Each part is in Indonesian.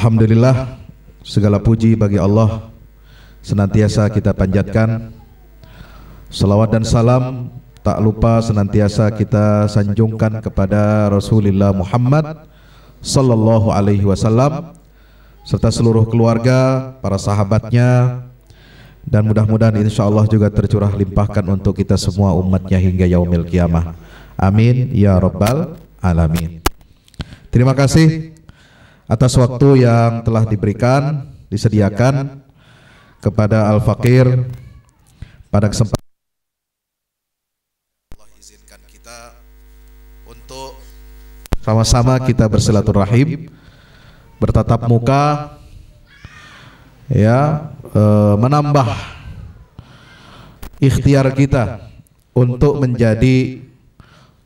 Alhamdulillah segala puji bagi Allah senantiasa kita panjatkan Salawat dan salam tak lupa senantiasa kita sanjungkan kepada Rasulullah Muhammad Sallallahu Alaihi Wasallam serta seluruh keluarga, para sahabatnya, dan mudah-mudahan insya Allah juga tercurah limpahkan untuk kita semua umatnya hingga yaumil kiamah. Amin ya robbal alamin. Terima kasih atas waktu yang telah diberikan, disediakan kepada Al-Fakir pada kesempatan Allah kita sama-sama kita bersilaturahim, bertatap muka, ya e, menambah ikhtiar kita untuk menjadi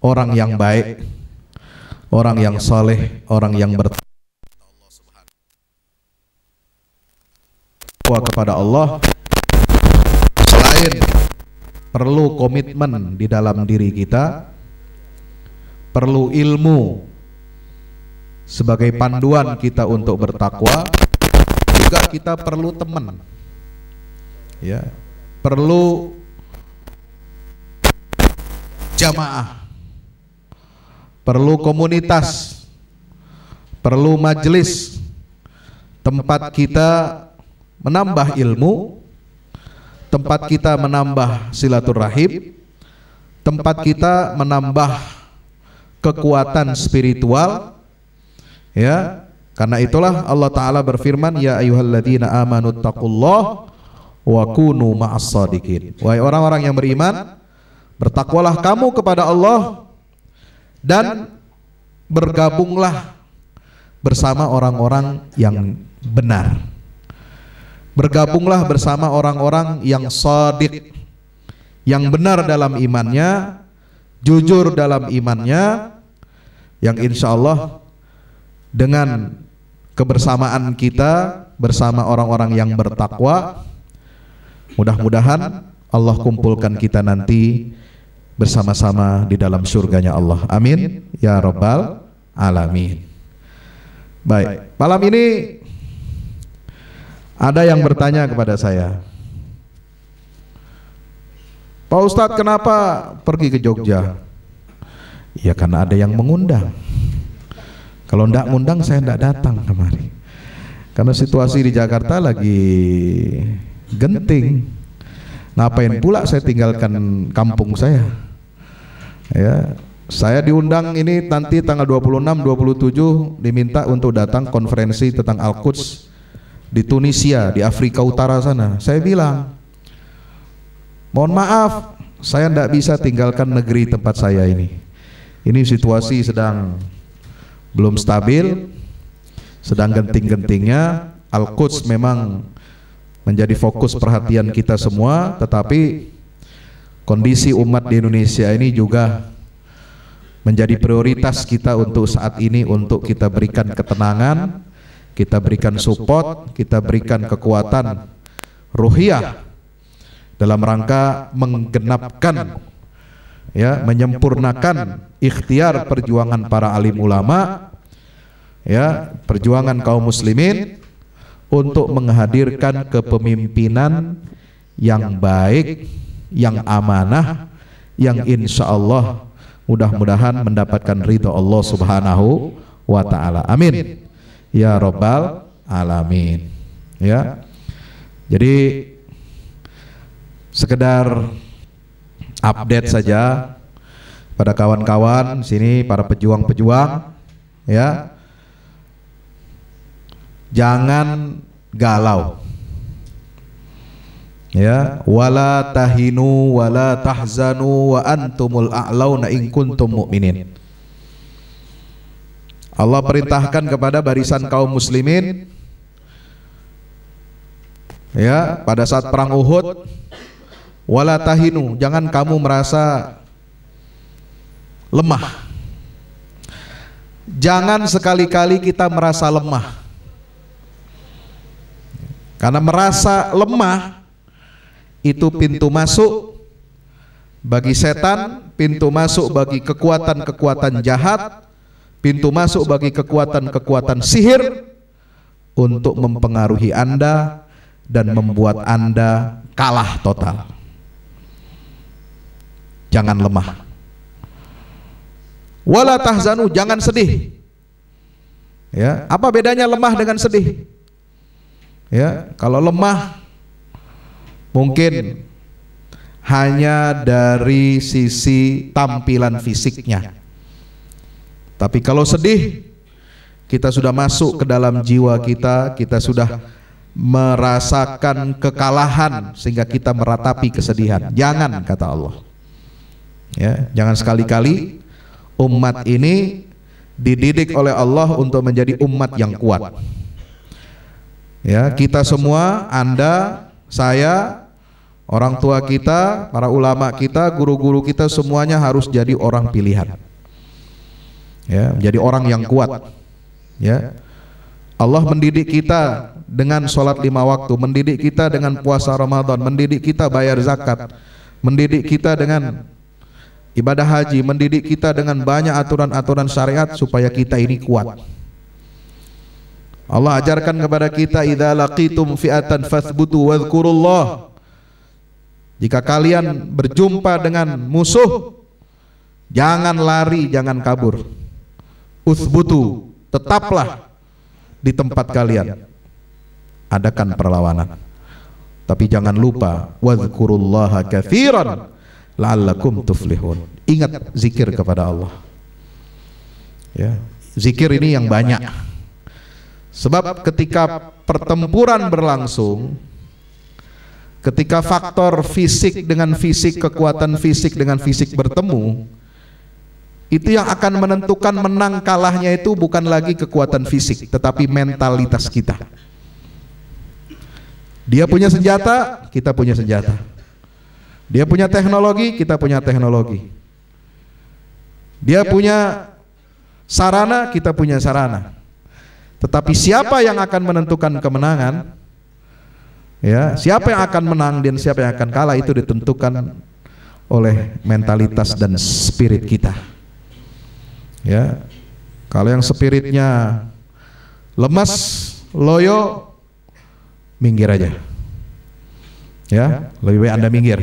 orang yang baik, orang yang soleh, orang yang bertakwa. bertakwa kepada Allah selain perlu komitmen di dalam diri kita perlu ilmu sebagai panduan kita untuk bertakwa juga kita perlu teman ya perlu jamaah perlu komunitas perlu majelis tempat kita menambah ilmu, tempat kita menambah silaturahim, tempat kita menambah kekuatan spiritual, ya. Karena itulah Allah Ta'ala berfirman Ya ayuhalladzina amanu taqullah Wa kunu ma'as-sadiqin Wahai orang-orang yang beriman Bertakwalah kamu kepada Allah Dan bergabunglah bersama orang-orang yang benar bergabunglah bersama orang-orang yang sodik, yang benar dalam imannya jujur dalam imannya yang insya Allah dengan kebersamaan kita bersama orang-orang yang bertakwa mudah-mudahan Allah kumpulkan kita nanti bersama-sama di dalam surganya Allah amin ya robbal alamin baik malam ini ada yang bertanya kepada saya, Pak Ustadz kenapa pergi ke Jogja? Ya karena ada yang mengundang. Kalau tidak mengundang, saya tidak datang kemari. Karena situasi di Jakarta lagi genting. Ngapain pula saya tinggalkan kampung saya? Ya, saya diundang ini nanti tanggal 26 27 diminta untuk datang konferensi tentang Al-Quds di Tunisia, di Afrika Utara sana. Saya bilang, mohon maaf, saya tidak bisa tinggalkan negeri tempat saya ini. Ini situasi sedang belum stabil, sedang genting-gentingnya. Al-Quds memang menjadi fokus perhatian kita semua, tetapi kondisi umat di Indonesia ini juga menjadi prioritas kita untuk saat ini untuk kita berikan ketenangan kita berikan support, kita berikan kekuatan ruhiah dalam rangka menggenapkan ya, ya menyempurnakan ikhtiar perjuangan para alim ulama ya, ya perjuangan kaum muslimin untuk menghadirkan kepemimpinan yang baik, yang amanah, yang insya Allah mudah-mudahan mendapatkan ridho Allah Subhanahu wa Ta'ala. Amin ya robbal alamin ya jadi sekedar update saja pada kawan-kawan sini para pejuang-pejuang ya jangan galau ya wala tahinu wala tahzanu wa antumul a'launa in kuntum mu'minin Allah perintahkan kepada barisan kaum muslimin ya pada saat perang Uhud wala tahinu jangan kamu merasa lemah jangan sekali-kali kita merasa lemah karena merasa lemah itu pintu masuk bagi setan pintu masuk bagi kekuatan-kekuatan jahat pintu masuk bagi kekuatan-kekuatan sihir untuk mempengaruhi Anda dan membuat Anda kalah total. Jangan lemah. Wala tahzanu, jangan sedih. Ya, apa bedanya lemah dengan sedih? Ya, kalau lemah mungkin hanya dari sisi tampilan fisiknya. Tapi kalau sedih, kita sudah masuk ke dalam jiwa kita, kita sudah merasakan kekalahan sehingga kita meratapi kesedihan. Jangan kata Allah. Ya, jangan sekali-kali umat ini dididik oleh Allah untuk menjadi umat yang kuat. Ya, kita semua, Anda, saya, orang tua kita, para ulama kita, guru-guru kita semuanya harus jadi orang pilihan ya menjadi orang yang kuat ya Allah mendidik kita dengan sholat lima waktu mendidik kita dengan puasa Ramadan mendidik kita bayar zakat mendidik kita dengan ibadah haji mendidik kita dengan banyak aturan-aturan syariat supaya kita ini kuat Allah ajarkan kepada kita idza laqitum fi'atan fathbutu wadhkurullah jika kalian berjumpa dengan musuh jangan lari jangan kabur usbutu, tetaplah di tempat kalian. Adakan perlawanan. Tapi jangan lupa wazkurullaha kathiran la'allakum tuflihun. Ingat zikir kepada Allah. Ya, zikir ini yang banyak. Sebab ketika pertempuran berlangsung, ketika faktor fisik dengan fisik, kekuatan fisik dengan fisik bertemu, itu yang akan menentukan menang kalahnya itu bukan lagi kekuatan fisik, tetapi mentalitas kita. Dia punya senjata, kita punya senjata. Dia punya teknologi, kita punya teknologi. Dia punya sarana, kita punya sarana. Tetapi siapa yang akan menentukan kemenangan? Ya, siapa yang akan menang dan siapa yang akan kalah itu ditentukan oleh mentalitas dan spirit kita ya kalau yang spiritnya lemas loyo minggir aja ya lebih baik anda minggir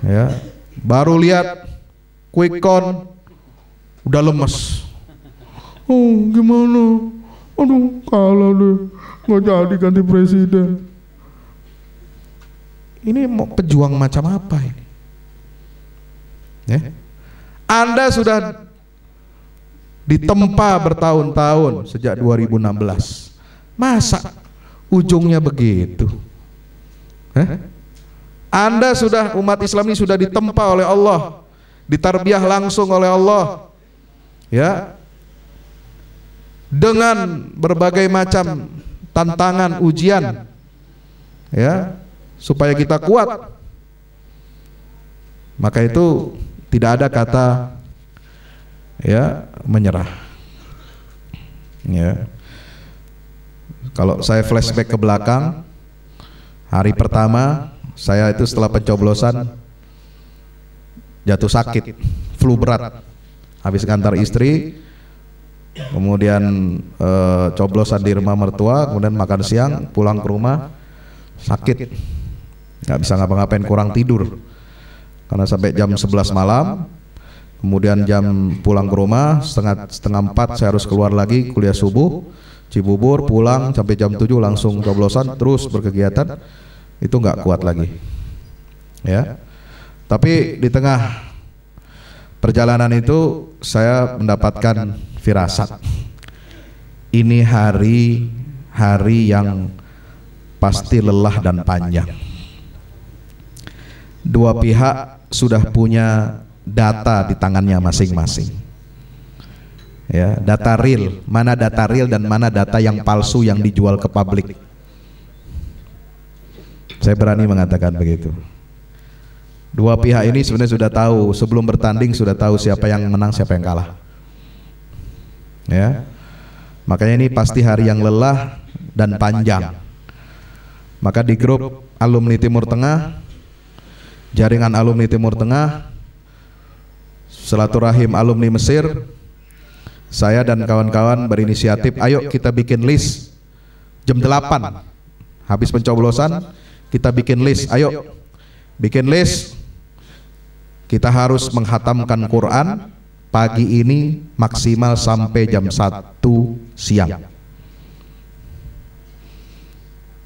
ya baru lihat quick count udah lemes oh gimana aduh kalah deh nggak jadi ganti presiden ini mau pejuang macam apa ini ya? Anda sudah ditempa bertahun-tahun sejak 2016. Masa ujungnya begitu? Eh? Anda sudah umat Islam ini sudah ditempa oleh Allah, ditarbiah langsung oleh Allah. Ya. Dengan berbagai macam tantangan, ujian. Ya, supaya kita kuat. Maka itu tidak ada kata ya menyerah. Ya. Kalau saya flashback ke belakang, hari pertama saya itu setelah pencoblosan jatuh sakit, flu berat. Habis kantor istri, kemudian eh, coblosan di rumah mertua, kemudian makan siang, pulang ke rumah sakit, nggak bisa ngapa-ngapain, kurang tidur. Karena sampai jam 11 malam, kemudian jam pulang ke rumah setengah setengah empat saya harus keluar lagi kuliah subuh Cibubur pulang sampai jam tujuh langsung coblosan terus berkegiatan itu nggak kuat lagi ya tapi di tengah perjalanan itu saya mendapatkan firasat ini hari hari yang pasti lelah dan panjang dua pihak sudah punya data di tangannya masing-masing. Ya, data real, mana data real dan mana data yang palsu yang dijual ke publik. Saya berani mengatakan begitu. Dua pihak ini sebenarnya sudah tahu sebelum bertanding sudah tahu siapa yang menang, siapa yang kalah. Ya. Makanya ini pasti hari yang lelah dan panjang. Maka di grup alumni Timur Tengah, jaringan alumni Timur Tengah, selaturahim alumni Mesir, saya dan kawan-kawan berinisiatif, ayo kita bikin list jam 8 habis pencoblosan kita bikin list, ayo bikin list kita harus menghatamkan Quran pagi ini maksimal sampai jam 1 siang.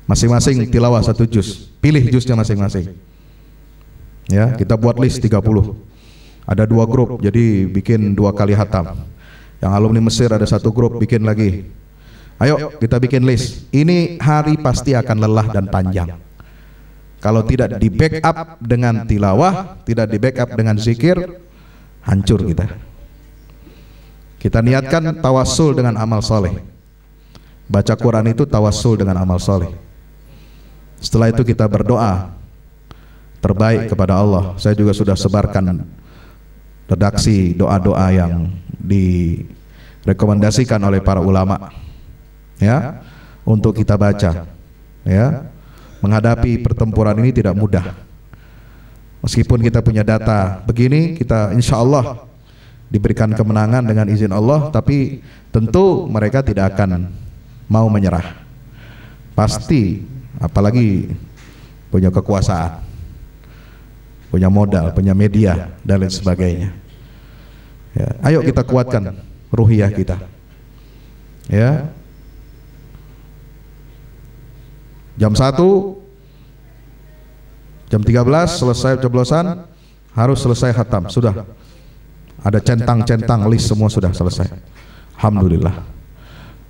Masing-masing tilawah satu jus. pilih juznya masing-masing. Ya, kita buat list 30. Ada dua grup, jadi bikin dua kali hatam. Yang alumni Mesir ada satu grup, bikin lagi. Ayo kita bikin list. Ini hari pasti akan lelah dan panjang. Kalau tidak di backup dengan tilawah, tidak di backup dengan zikir, hancur kita. Kita niatkan tawasul dengan amal soleh. Baca Quran itu tawasul dengan amal soleh. Setelah itu kita berdoa terbaik kepada Allah. Saya juga sudah sebarkan redaksi doa-doa yang direkomendasikan oleh para ulama ya untuk kita baca ya menghadapi pertempuran ini tidak mudah meskipun kita punya data begini kita insya Allah diberikan kemenangan dengan izin Allah tapi tentu mereka tidak akan mau menyerah pasti apalagi punya kekuasaan punya modal, punya media dan lain sebagainya. Ya, ayo kita kuatkan ruhiah kita. Ya. ya. Jam 1 jam 13 selesai coblosan harus selesai hatam sudah ada centang-centang list semua sudah selesai Alhamdulillah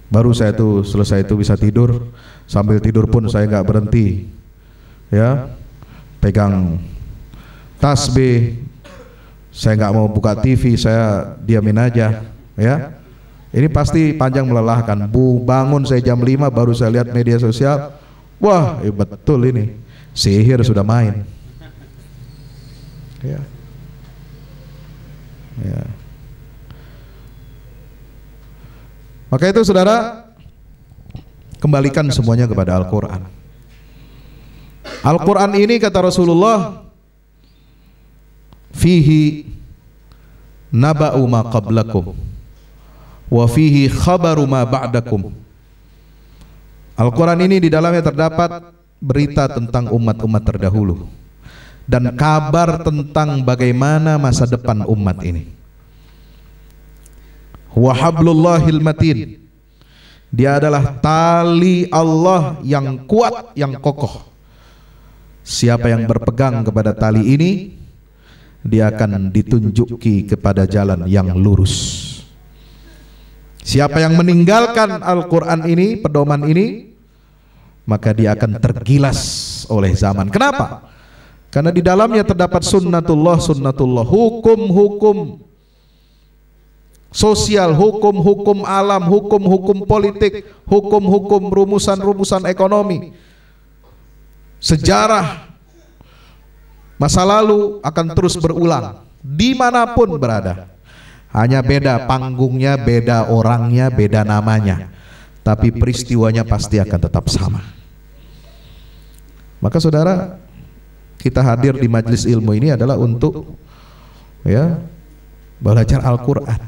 baru saya itu selesai itu bisa tidur sambil tidur pun saya nggak berhenti ya. ya pegang tasbih. Saya nggak mau buka TV, saya diamin aja, ya. Ini pasti panjang melelahkan. Bu, bangun saya jam 5 baru saya lihat media sosial. Wah, ya betul ini. Sihir sudah main. Ya. Ya. Maka itu saudara kembalikan semuanya kepada Al-Qur'an. Al-Qur'an ini kata Rasulullah fihi naba'u ma qablakum wa fihi khabaru ma ba'dakum Al-Quran ini di dalamnya terdapat berita tentang umat-umat terdahulu dan kabar tentang bagaimana masa depan umat ini. hablullahil matin. Dia adalah tali Allah yang kuat, yang kokoh. Siapa yang berpegang kepada tali ini, dia akan ditunjuki kepada jalan yang lurus. Siapa yang meninggalkan Al-Quran ini, pedoman ini, maka dia akan tergilas oleh zaman. Kenapa? Karena di dalamnya terdapat sunnatullah, sunnatullah, hukum-hukum sosial, hukum-hukum alam, hukum-hukum politik, hukum-hukum rumusan-rumusan ekonomi, sejarah, Masa lalu akan terus berulang dimanapun berada. Hanya beda panggungnya, beda orangnya, beda namanya. Tapi peristiwanya pasti akan tetap sama. Maka saudara, kita hadir di majelis ilmu ini adalah untuk ya belajar Al-Qur'an.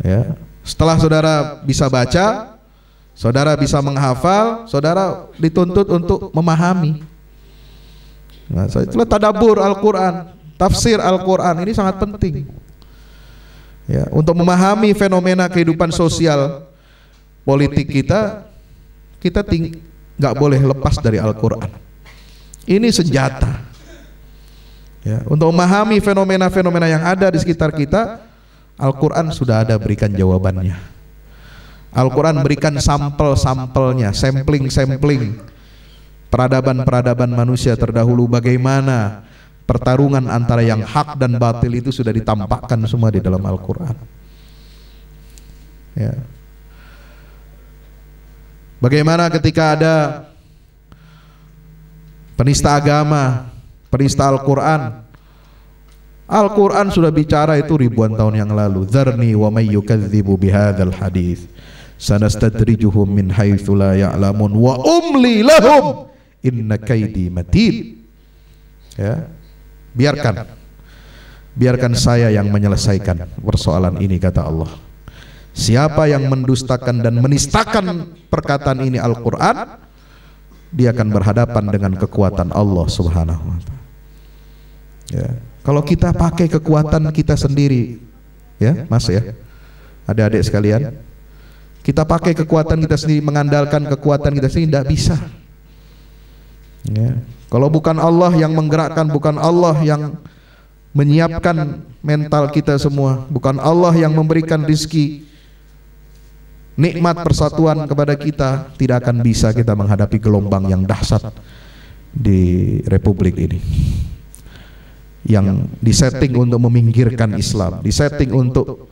Ya. Setelah saudara bisa baca, saudara bisa menghafal, saudara dituntut untuk memahami. Nah, itulah tadabur Al-Quran, tafsir Al-Quran ini sangat penting. Ya, untuk memahami fenomena kehidupan sosial politik kita, kita nggak boleh lepas dari Al-Quran. Ini senjata. Ya, untuk memahami fenomena-fenomena yang ada di sekitar kita, Al-Quran sudah ada berikan jawabannya. Al-Quran berikan sampel-sampelnya, sampling-sampling. sampel sampelnya sampling sampel sampelnya sampling sampling peradaban-peradaban manusia terdahulu bagaimana pertarungan antara yang hak dan batil itu sudah ditampakkan semua di dalam Al-Qur'an. Ya. Bagaimana ketika ada penista agama, penista Al-Qur'an, Al-Quran sudah bicara itu ribuan tahun yang lalu. Zarni wa may yukadzibu bihadzal Sanastadrijuhum min haithu la ya'lamun wa umli lahum inna kaidi matin ya biarkan biarkan saya yang menyelesaikan persoalan ini kata Allah siapa yang mendustakan dan menistakan perkataan ini Al-Qur'an dia akan berhadapan dengan kekuatan Allah Subhanahu wa taala ya kalau kita pakai kekuatan kita sendiri ya Mas ya adik-adik sekalian kita pakai kekuatan kita sendiri mengandalkan kekuatan kita sendiri tidak bisa Ya. Kalau bukan Allah yang menggerakkan, bukan Allah yang menyiapkan mental kita semua, bukan Allah yang memberikan rizki, nikmat persatuan kepada kita, tidak akan bisa kita menghadapi gelombang yang dahsyat di republik ini. Yang disetting untuk meminggirkan Islam, disetting untuk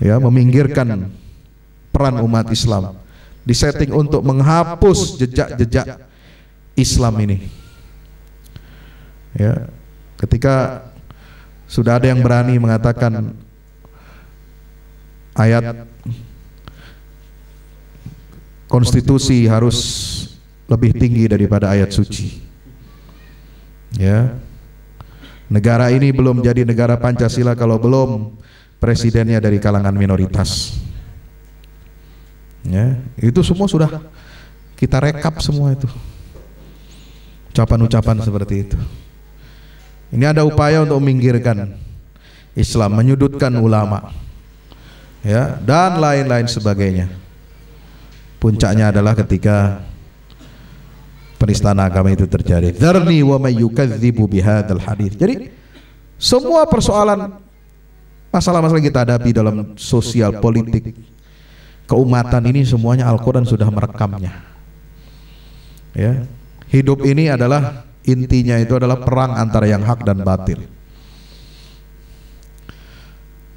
ya meminggirkan peran umat Islam disetting untuk menghapus jejak-jejak Islam ini. Ya, ketika sudah ada yang berani mengatakan ayat konstitusi harus lebih tinggi daripada ayat suci. Ya. Negara ini belum jadi negara Pancasila kalau belum presidennya dari kalangan minoritas. Ya, itu semua sudah kita rekap semua itu. Ucapan-ucapan seperti itu. Ini ada upaya untuk meminggirkan Islam, menyudutkan ulama. Ya, dan lain-lain sebagainya. Puncaknya adalah ketika penistaan agama itu terjadi. Dzarni wa may yukadzibu bihadzal Jadi semua persoalan masalah-masalah kita hadapi dalam sosial politik keumatan ini semuanya Al-Quran sudah merekamnya ya hidup ini adalah intinya itu adalah perang antara yang hak dan batil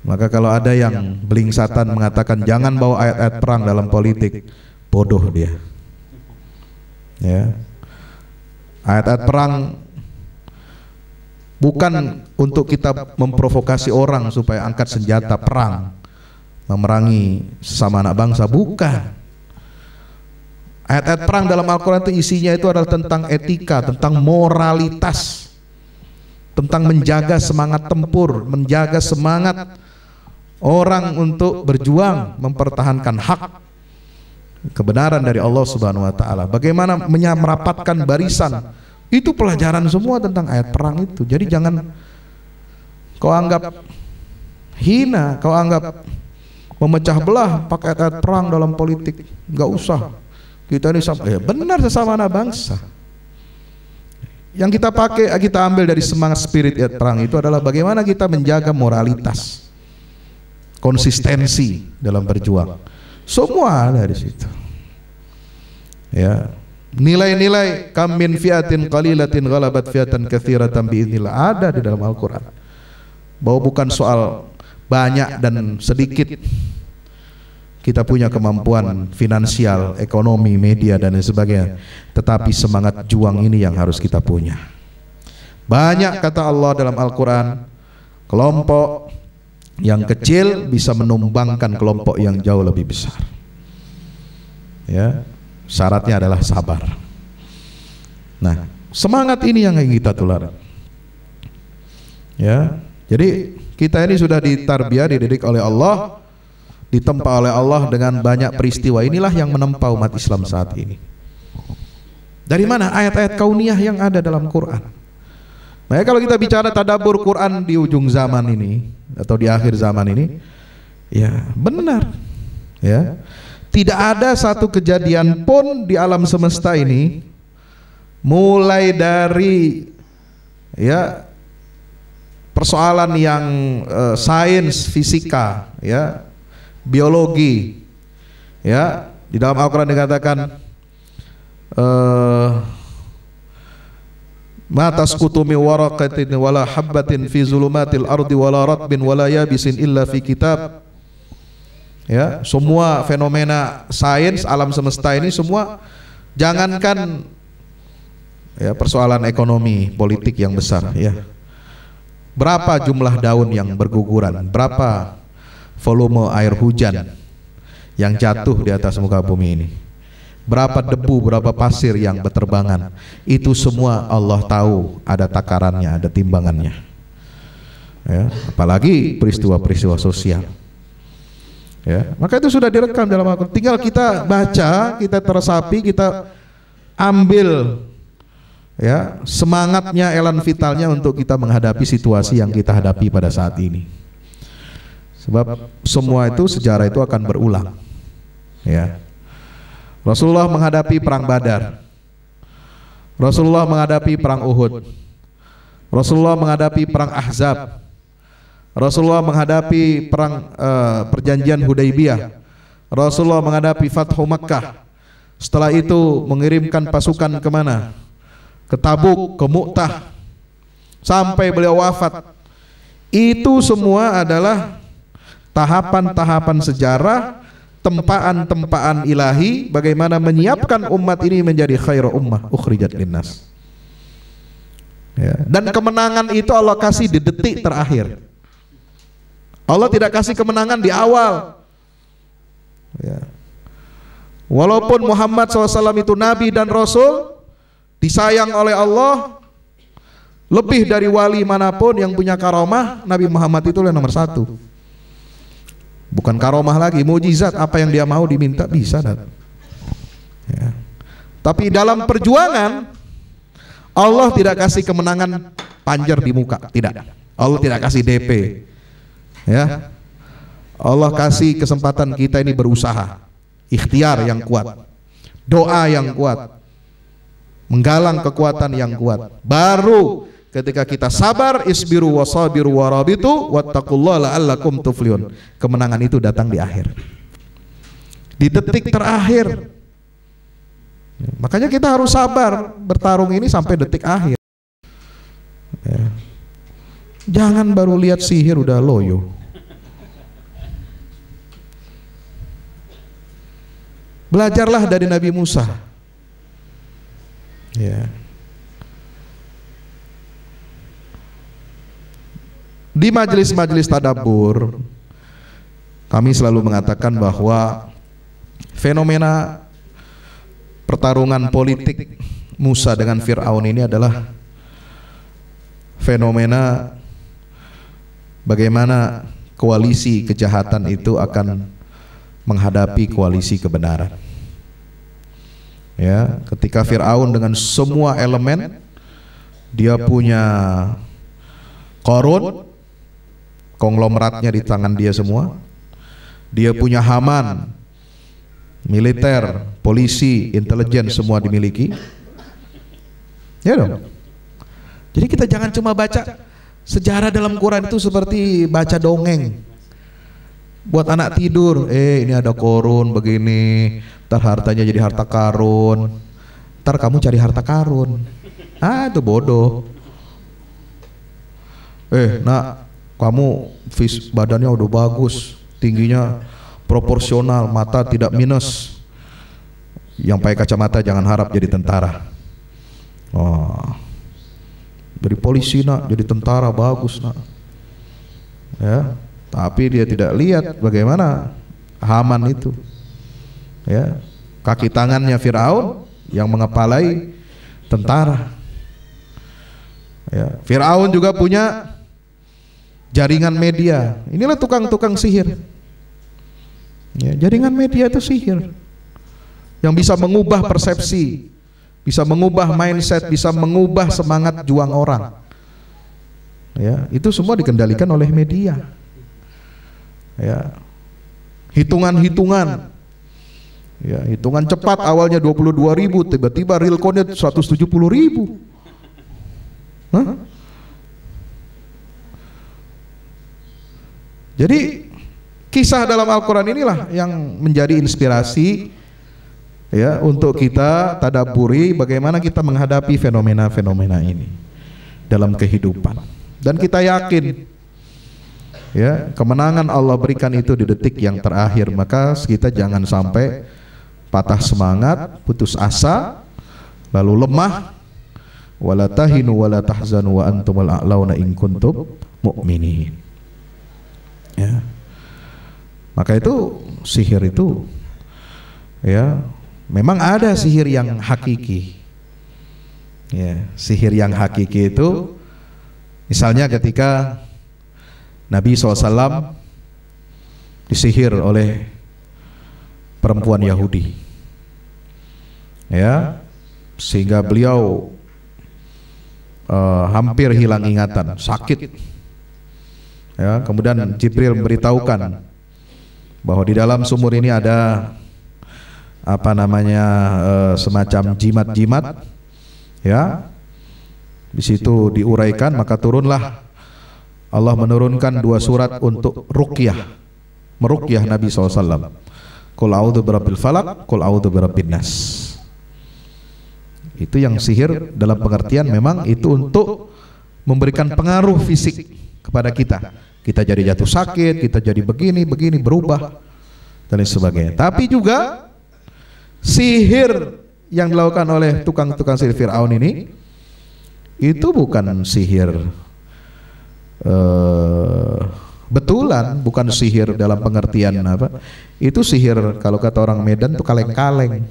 maka kalau ada yang belingsatan mengatakan jangan bawa ayat-ayat perang dalam politik bodoh dia ya ayat-ayat perang bukan untuk kita memprovokasi orang supaya angkat senjata perang memerangi sesama anak bangsa bukan ayat-ayat perang dalam Al-Quran itu isinya itu adalah tentang etika tentang moralitas tentang menjaga semangat tempur menjaga semangat orang untuk berjuang mempertahankan hak kebenaran dari Allah Subhanahu wa taala bagaimana merapatkan barisan itu pelajaran semua tentang ayat perang itu jadi jangan kau anggap hina kau anggap memecah belah pakai ayat perang dalam politik nggak usah kita ini sama ya eh, benar sesama anak bangsa yang kita pakai eh, kita ambil dari semangat spirit ayat perang itu adalah bagaimana kita menjaga moralitas konsistensi dalam berjuang semua dari situ ya nilai-nilai kam min fiatin qalilatin ghalabat fiatan kathiratan biiznillah ada di dalam Al-Qur'an bahwa bukan soal banyak dan sedikit kita punya kemampuan finansial, ekonomi, media dan lain sebagainya. Tetapi semangat juang ini yang harus kita punya. Banyak kata Allah dalam Al-Qur'an, kelompok yang kecil bisa menumbangkan kelompok yang jauh lebih besar. Ya, syaratnya adalah sabar. Nah, semangat ini yang ingin kita tular. Ya, jadi kita ini sudah ditarbiah, dididik oleh Allah, ditempa oleh Allah dengan banyak peristiwa. Inilah yang menempa umat Islam saat ini. Dari mana ayat-ayat kauniyah yang ada dalam Quran? Makanya kalau kita bicara tadabur Quran di ujung zaman ini atau di akhir zaman ini, ya benar. Ya. Tidak ada satu kejadian pun di alam semesta ini mulai dari ya persoalan yang uh, sains fisika ya biologi ya di dalam Al-Qur'an dikatakan eh, matas kutumi tasqutu waraqatin wala habbatin fi zulumatil ardi wala ratbin wala yabisin illa fi kitab ya semua fenomena sains alam semesta ini semua jangankan ya persoalan ekonomi politik yang besar ya berapa jumlah daun yang berguguran, berapa volume air hujan yang jatuh di atas muka bumi ini. Berapa debu, berapa pasir yang berterbangan. Itu semua Allah tahu ada takarannya, ada timbangannya. Ya, apalagi peristiwa-peristiwa sosial. Ya, maka itu sudah direkam dalam al Tinggal kita baca, kita tersapi, kita ambil ya semangatnya elan vitalnya untuk kita menghadapi situasi yang kita hadapi pada saat ini sebab semua itu sejarah itu akan berulang ya Rasulullah menghadapi perang Badar Rasulullah menghadapi perang Uhud Rasulullah menghadapi perang Ahzab Rasulullah menghadapi perang uh, perjanjian Hudaybiyah Rasulullah menghadapi Fathu Makkah setelah itu mengirimkan pasukan kemana? ke Tabuk, ke Mu'tah sampai beliau wafat. Itu semua adalah tahapan-tahapan sejarah, tempaan-tempaan ilahi bagaimana menyiapkan umat ini menjadi khairu ummah ukhrijat linnas. Ya. Dan kemenangan itu Allah kasih di detik terakhir. Allah tidak kasih kemenangan di awal. Ya. Walaupun Muhammad SAW itu Nabi dan Rasul, disayang oleh Allah lebih dari wali manapun yang punya karomah Nabi Muhammad itu yang nomor satu bukan karomah lagi mujizat apa yang dia mau diminta bisa ya. tapi dalam perjuangan Allah tidak kasih kemenangan panjer di muka tidak Allah tidak kasih DP ya Allah kasih kesempatan kita ini berusaha ikhtiar yang kuat doa yang kuat menggalang kekuatan yang kuat. Baru ketika kita sabar isbiru wasabiru warabitu wattaqullaha la'allakum tuflihun. Kemenangan itu datang di akhir. Di detik terakhir. Makanya kita harus sabar bertarung ini sampai detik akhir. Ya. Jangan baru lihat sihir udah loyo. Belajarlah dari Nabi Musa Ya. Di majelis-majelis tadabur kami selalu mengatakan bahwa fenomena pertarungan politik Musa dengan Firaun ini adalah fenomena bagaimana koalisi kejahatan itu akan menghadapi koalisi kebenaran ya ketika Firaun dengan semua elemen dia punya korun konglomeratnya di tangan dia semua dia punya Haman militer polisi intelijen semua dimiliki ya dong jadi kita jangan cuma baca sejarah dalam Quran itu seperti baca dongeng buat anak tidur eh ini ada korun begini ntar hartanya jadi harta karun ntar kamu cari harta karun ah itu bodoh eh nak kamu fis badannya udah bagus tingginya proporsional mata tidak minus yang pakai kacamata jangan harap jadi tentara oh dari polisi nak jadi tentara bagus nak ya tapi dia tidak lihat bagaimana Haman itu. Ya, kaki tangannya Firaun yang mengepalai tentara. Ya, Firaun juga punya jaringan media. Inilah tukang-tukang sihir. Ya, jaringan media itu sihir yang bisa mengubah persepsi, bisa mengubah mindset, bisa mengubah semangat juang orang. Ya, itu semua dikendalikan oleh media ya hitungan-hitungan ya hitungan cepat awalnya 22 ribu tiba-tiba real konnya 170 ribu Hah? jadi kisah dalam Al-Quran inilah yang menjadi inspirasi ya untuk kita tadaburi bagaimana kita menghadapi fenomena-fenomena ini dalam kehidupan dan kita yakin ya kemenangan Allah berikan itu di detik yang terakhir maka kita jangan sampai patah semangat putus asa lalu lemah wala tahinu wala tahzanu wa antumul a'launa in kuntum mu'minin ya maka itu sihir itu ya memang ada sihir yang hakiki ya sihir yang hakiki itu misalnya ketika Nabi SAW disihir oleh perempuan Yahudi ya sehingga beliau uh, hampir hilang ingatan sakit ya kemudian Jibril memberitahukan bahwa di dalam sumur ini ada apa namanya uh, semacam jimat-jimat ya di situ diuraikan maka turunlah Allah menurunkan dua surat untuk ruqyah, meruqyah Nabi SAW. Qul a'udhu berabbil falak, qul a'udhu birabbin nas. Itu yang sihir dalam pengertian memang itu untuk memberikan pengaruh fisik kepada kita. Kita jadi jatuh sakit, kita jadi begini, begini, berubah dan sebagainya. Tapi juga sihir yang dilakukan oleh tukang-tukang sihir Firaun ini itu bukan sihir Eh, betulan bukan sihir dalam pengertian apa itu sihir kalau kata orang Medan tuh kaleng-kaleng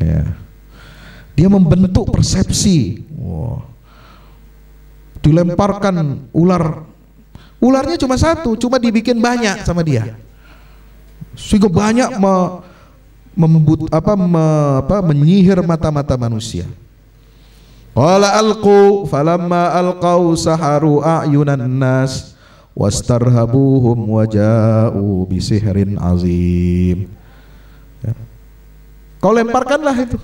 ya dia membentuk persepsi wow. dilemparkan ular ularnya cuma satu cuma dibikin banyak sama dia sehingga banyak me, membut apa, me, apa menyihir mata-mata manusia Qala alqu falamma alqau saharu ayunan nas wastarhabuhum waja'u bisihrin azim. Ya. Kau lemparkanlah itu.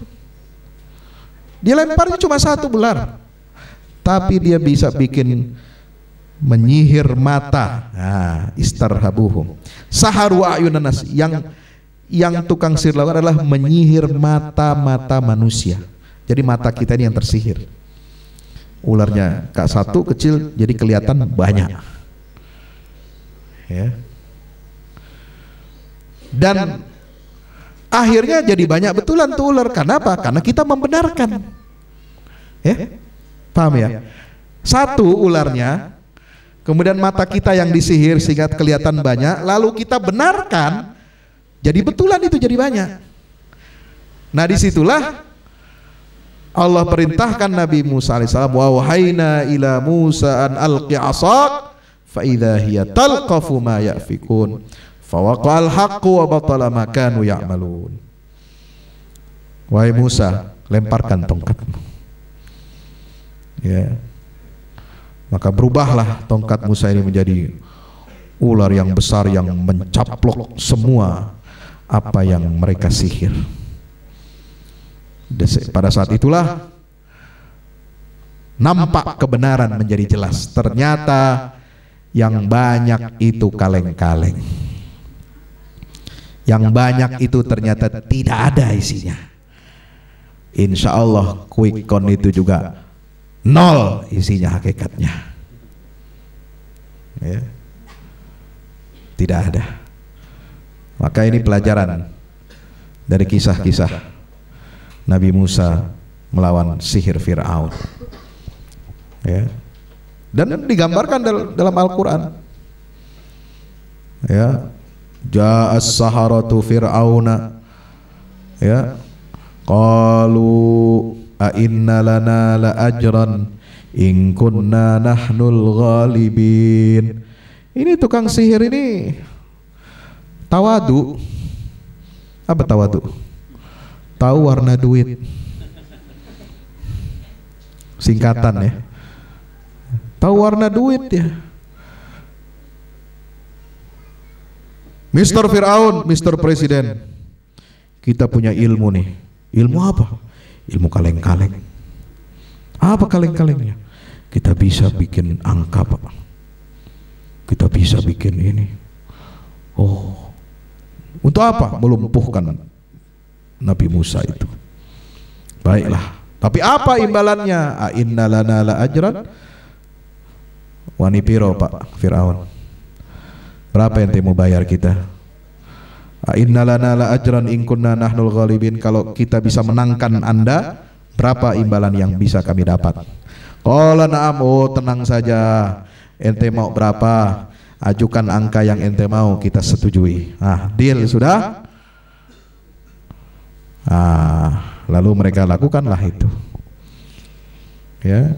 Dilemparnya cuma satu belar. Tapi dia bisa bikin menyihir mata. Nah, istarhabuhum. Saharu ayunan nas yang yang tukang sihir lakukan adalah menyihir mata-mata manusia. Jadi mata kita ini yang tersihir. Ularnya kak satu kecil jadi kelihatan banyak. Ya. Dan akhirnya jadi banyak betulan tuh ular. Kenapa? Karena kita membenarkan. Ya. ya. Paham ya? Satu ularnya Kemudian mata kita yang disihir sehingga kelihatan banyak, lalu kita benarkan, jadi betulan itu jadi banyak. Nah, nah disitulah Allah perintahkan Nabi Musa alaihissalam wa wahaina ila Musa an alqi asak fa idza hiya talqafu ma yafikun fawaqal haqqu wa batala ma kanu ya'malun Wahai Musa lemparkan tongkatmu ya maka berubahlah tongkat Musa ini menjadi ular yang besar yang mencaplok semua apa yang mereka sihir. Pada saat itulah nampak kebenaran menjadi jelas. Ternyata yang banyak itu kaleng-kaleng. Yang banyak itu ternyata tidak ada isinya. Insya Allah quick count itu juga nol isinya hakikatnya. Ya. Tidak ada. Maka ini pelajaran dari kisah-kisah Nabi Musa melawan sihir Fir'aun. Ya. Dan digambarkan dal dalam Al-Quran. Ya. Ja'as saharatu Fir'auna. Ya. Qalu a inna lana la ajran in kunna nahnul ghalibin. Ini tukang sihir ini tawadu. Apa tawadu? tahu warna duit singkatan ya tahu warna duit ya Mr. Fir'aun, Mr. Presiden kita punya ilmu nih ilmu apa? ilmu kaleng-kaleng apa kaleng-kalengnya? kita bisa bikin angka Pak kita bisa bikin ini oh untuk apa? melumpuhkan Nabi Musa itu. Baiklah. Tapi apa imbalannya? Inna lana la ajran wani piro Pak Firaun. Berapa yang mau bayar kita? Inna lana la ajran in kunna nahnul ghalibin. Kalau kita bisa menangkan Anda, berapa imbalan yang bisa kami dapat? Qala na'am, oh tenang saja. Ente mau berapa? Ajukan angka yang ente mau, kita setujui. Ah, deal sudah? Ah, lalu mereka lakukanlah itu. Ya.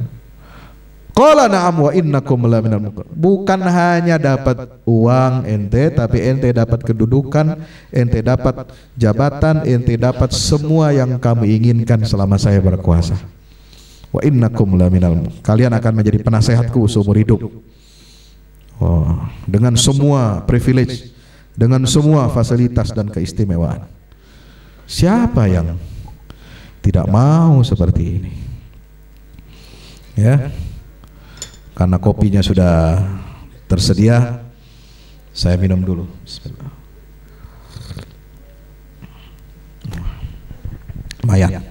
Qala na'am wa innakum la minal Bukan hanya dapat uang ente tapi ente dapat kedudukan, ente dapat jabatan, ente dapat semua yang kamu inginkan selama saya berkuasa. Wa innakum la minal Kalian akan menjadi penasehatku seumur hidup. Oh, dengan semua privilege, dengan semua fasilitas dan keistimewaan. Siapa yang tidak mau seperti ini? Ya. ya. Karena kopinya sudah tersedia, saya minum dulu. Lumayan.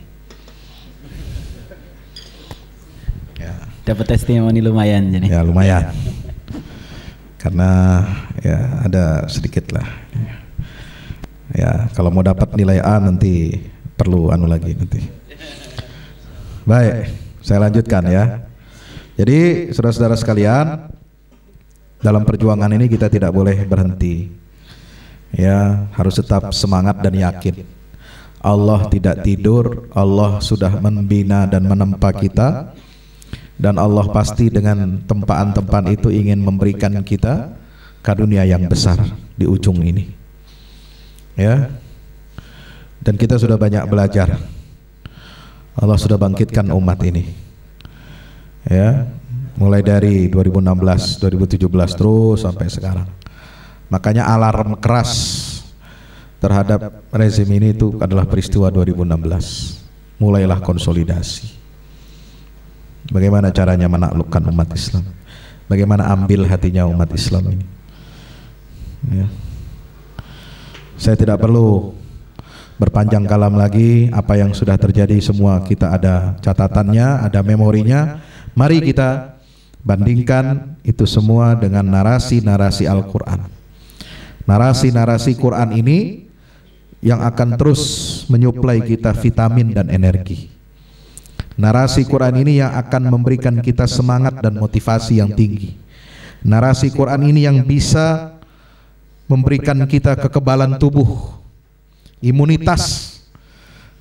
Ya. Dapat testimoni lumayan jadi. Ya, lumayan. Karena ya ada sedikit lah Ya, kalau mau dapat nilai A nanti perlu anu lagi nanti. Baik, saya lanjutkan ya. Jadi saudara-saudara sekalian, dalam perjuangan ini kita tidak boleh berhenti. Ya, harus tetap semangat dan yakin. Allah tidak tidur, Allah sudah membina dan menempa kita dan Allah pasti dengan tempaan-tempaan itu ingin memberikan kita karunia yang besar di ujung ini. Ya. ya dan kita sudah banyak belajar Allah sudah bangkitkan umat ini ya. ya mulai dari 2016 2017 terus sampai sekarang makanya alarm keras terhadap rezim ini itu adalah peristiwa 2016 mulailah konsolidasi bagaimana caranya menaklukkan umat Islam bagaimana ambil hatinya umat Islam ini ya. Saya tidak perlu berpanjang kalam lagi apa yang sudah terjadi semua kita ada catatannya, ada memorinya. Mari kita bandingkan itu semua dengan narasi-narasi Al-Qur'an. Narasi-narasi Quran ini yang akan terus menyuplai kita vitamin dan energi. Narasi Quran ini yang akan memberikan kita semangat dan motivasi yang tinggi. Narasi Quran ini yang bisa memberikan kita kekebalan tubuh, imunitas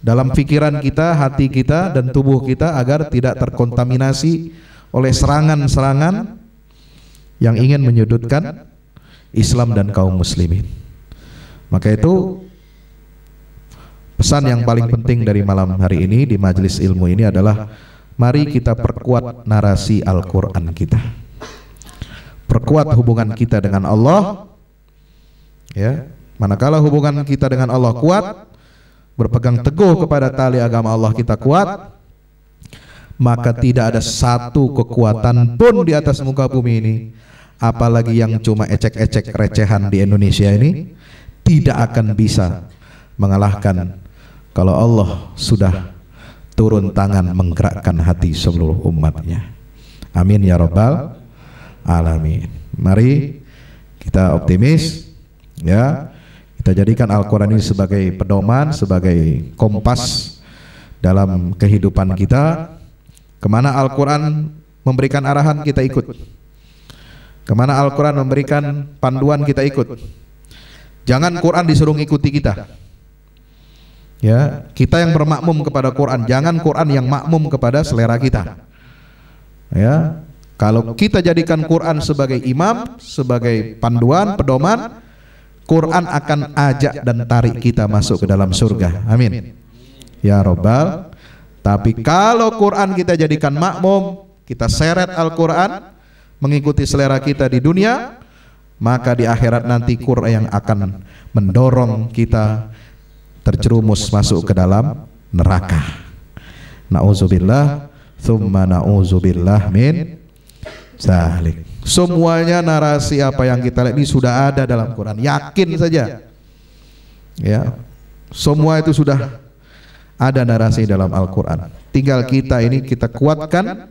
dalam pikiran kita, hati kita, dan tubuh kita agar tidak terkontaminasi oleh serangan-serangan yang ingin menyudutkan Islam dan kaum muslimin. Maka itu pesan yang paling penting dari malam hari ini di majelis ilmu ini adalah mari kita perkuat narasi Al-Qur'an kita. Perkuat hubungan kita dengan Allah Ya. Manakala hubungan kita dengan Allah kuat, berpegang teguh kepada tali agama Allah kita kuat, maka tidak ada satu kekuatan pun di atas muka bumi ini, apalagi yang cuma ecek-ecek recehan di Indonesia ini, tidak akan bisa mengalahkan kalau Allah sudah turun tangan menggerakkan hati seluruh umatnya. Amin ya robbal alamin. Mari kita optimis ya kita jadikan Al-Quran ini sebagai pedoman sebagai kompas dalam kehidupan kita kemana Al-Quran memberikan arahan kita ikut kemana Al-Quran memberikan panduan kita ikut jangan Quran disuruh ikuti kita ya kita yang bermakmum kepada Quran jangan Quran yang makmum kepada selera kita ya kalau kita jadikan Quran sebagai imam sebagai panduan pedoman Quran akan ajak dan tarik kita masuk ke dalam surga. Amin. Ya, ya Robbal. Tapi kalau Quran kita jadikan makmum, kita seret Al-Quran, mengikuti selera kita di dunia, maka di akhirat nanti Quran yang akan mendorong kita terjerumus masuk ke dalam neraka. Nauzubillah, thumma nauzubillah min zalik. Semuanya narasi apa yang kita lihat ini sudah ada dalam Quran. Yakin saja. Ya. Semua itu sudah ada narasi dalam Al-Qur'an. Tinggal kita ini kita kuatkan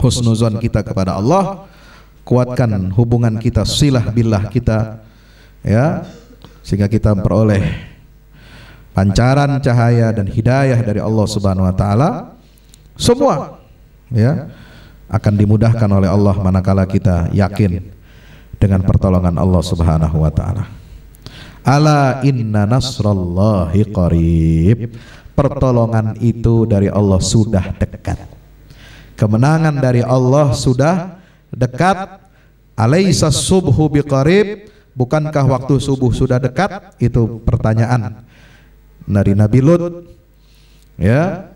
husnuzon kita kepada Allah, kuatkan hubungan kita silah billah kita ya sehingga kita memperoleh pancaran cahaya dan hidayah dari Allah Subhanahu wa taala semua ya akan dimudahkan oleh Allah manakala kita yakin dengan pertolongan Allah Subhanahu wa taala. Ala inna nasrallahi qarib. Pertolongan itu dari Allah sudah dekat. Kemenangan dari Allah sudah dekat. Alaisa subhu biqarib. Bukankah waktu subuh sudah dekat? Itu pertanyaan dari Nabi Lut. Ya,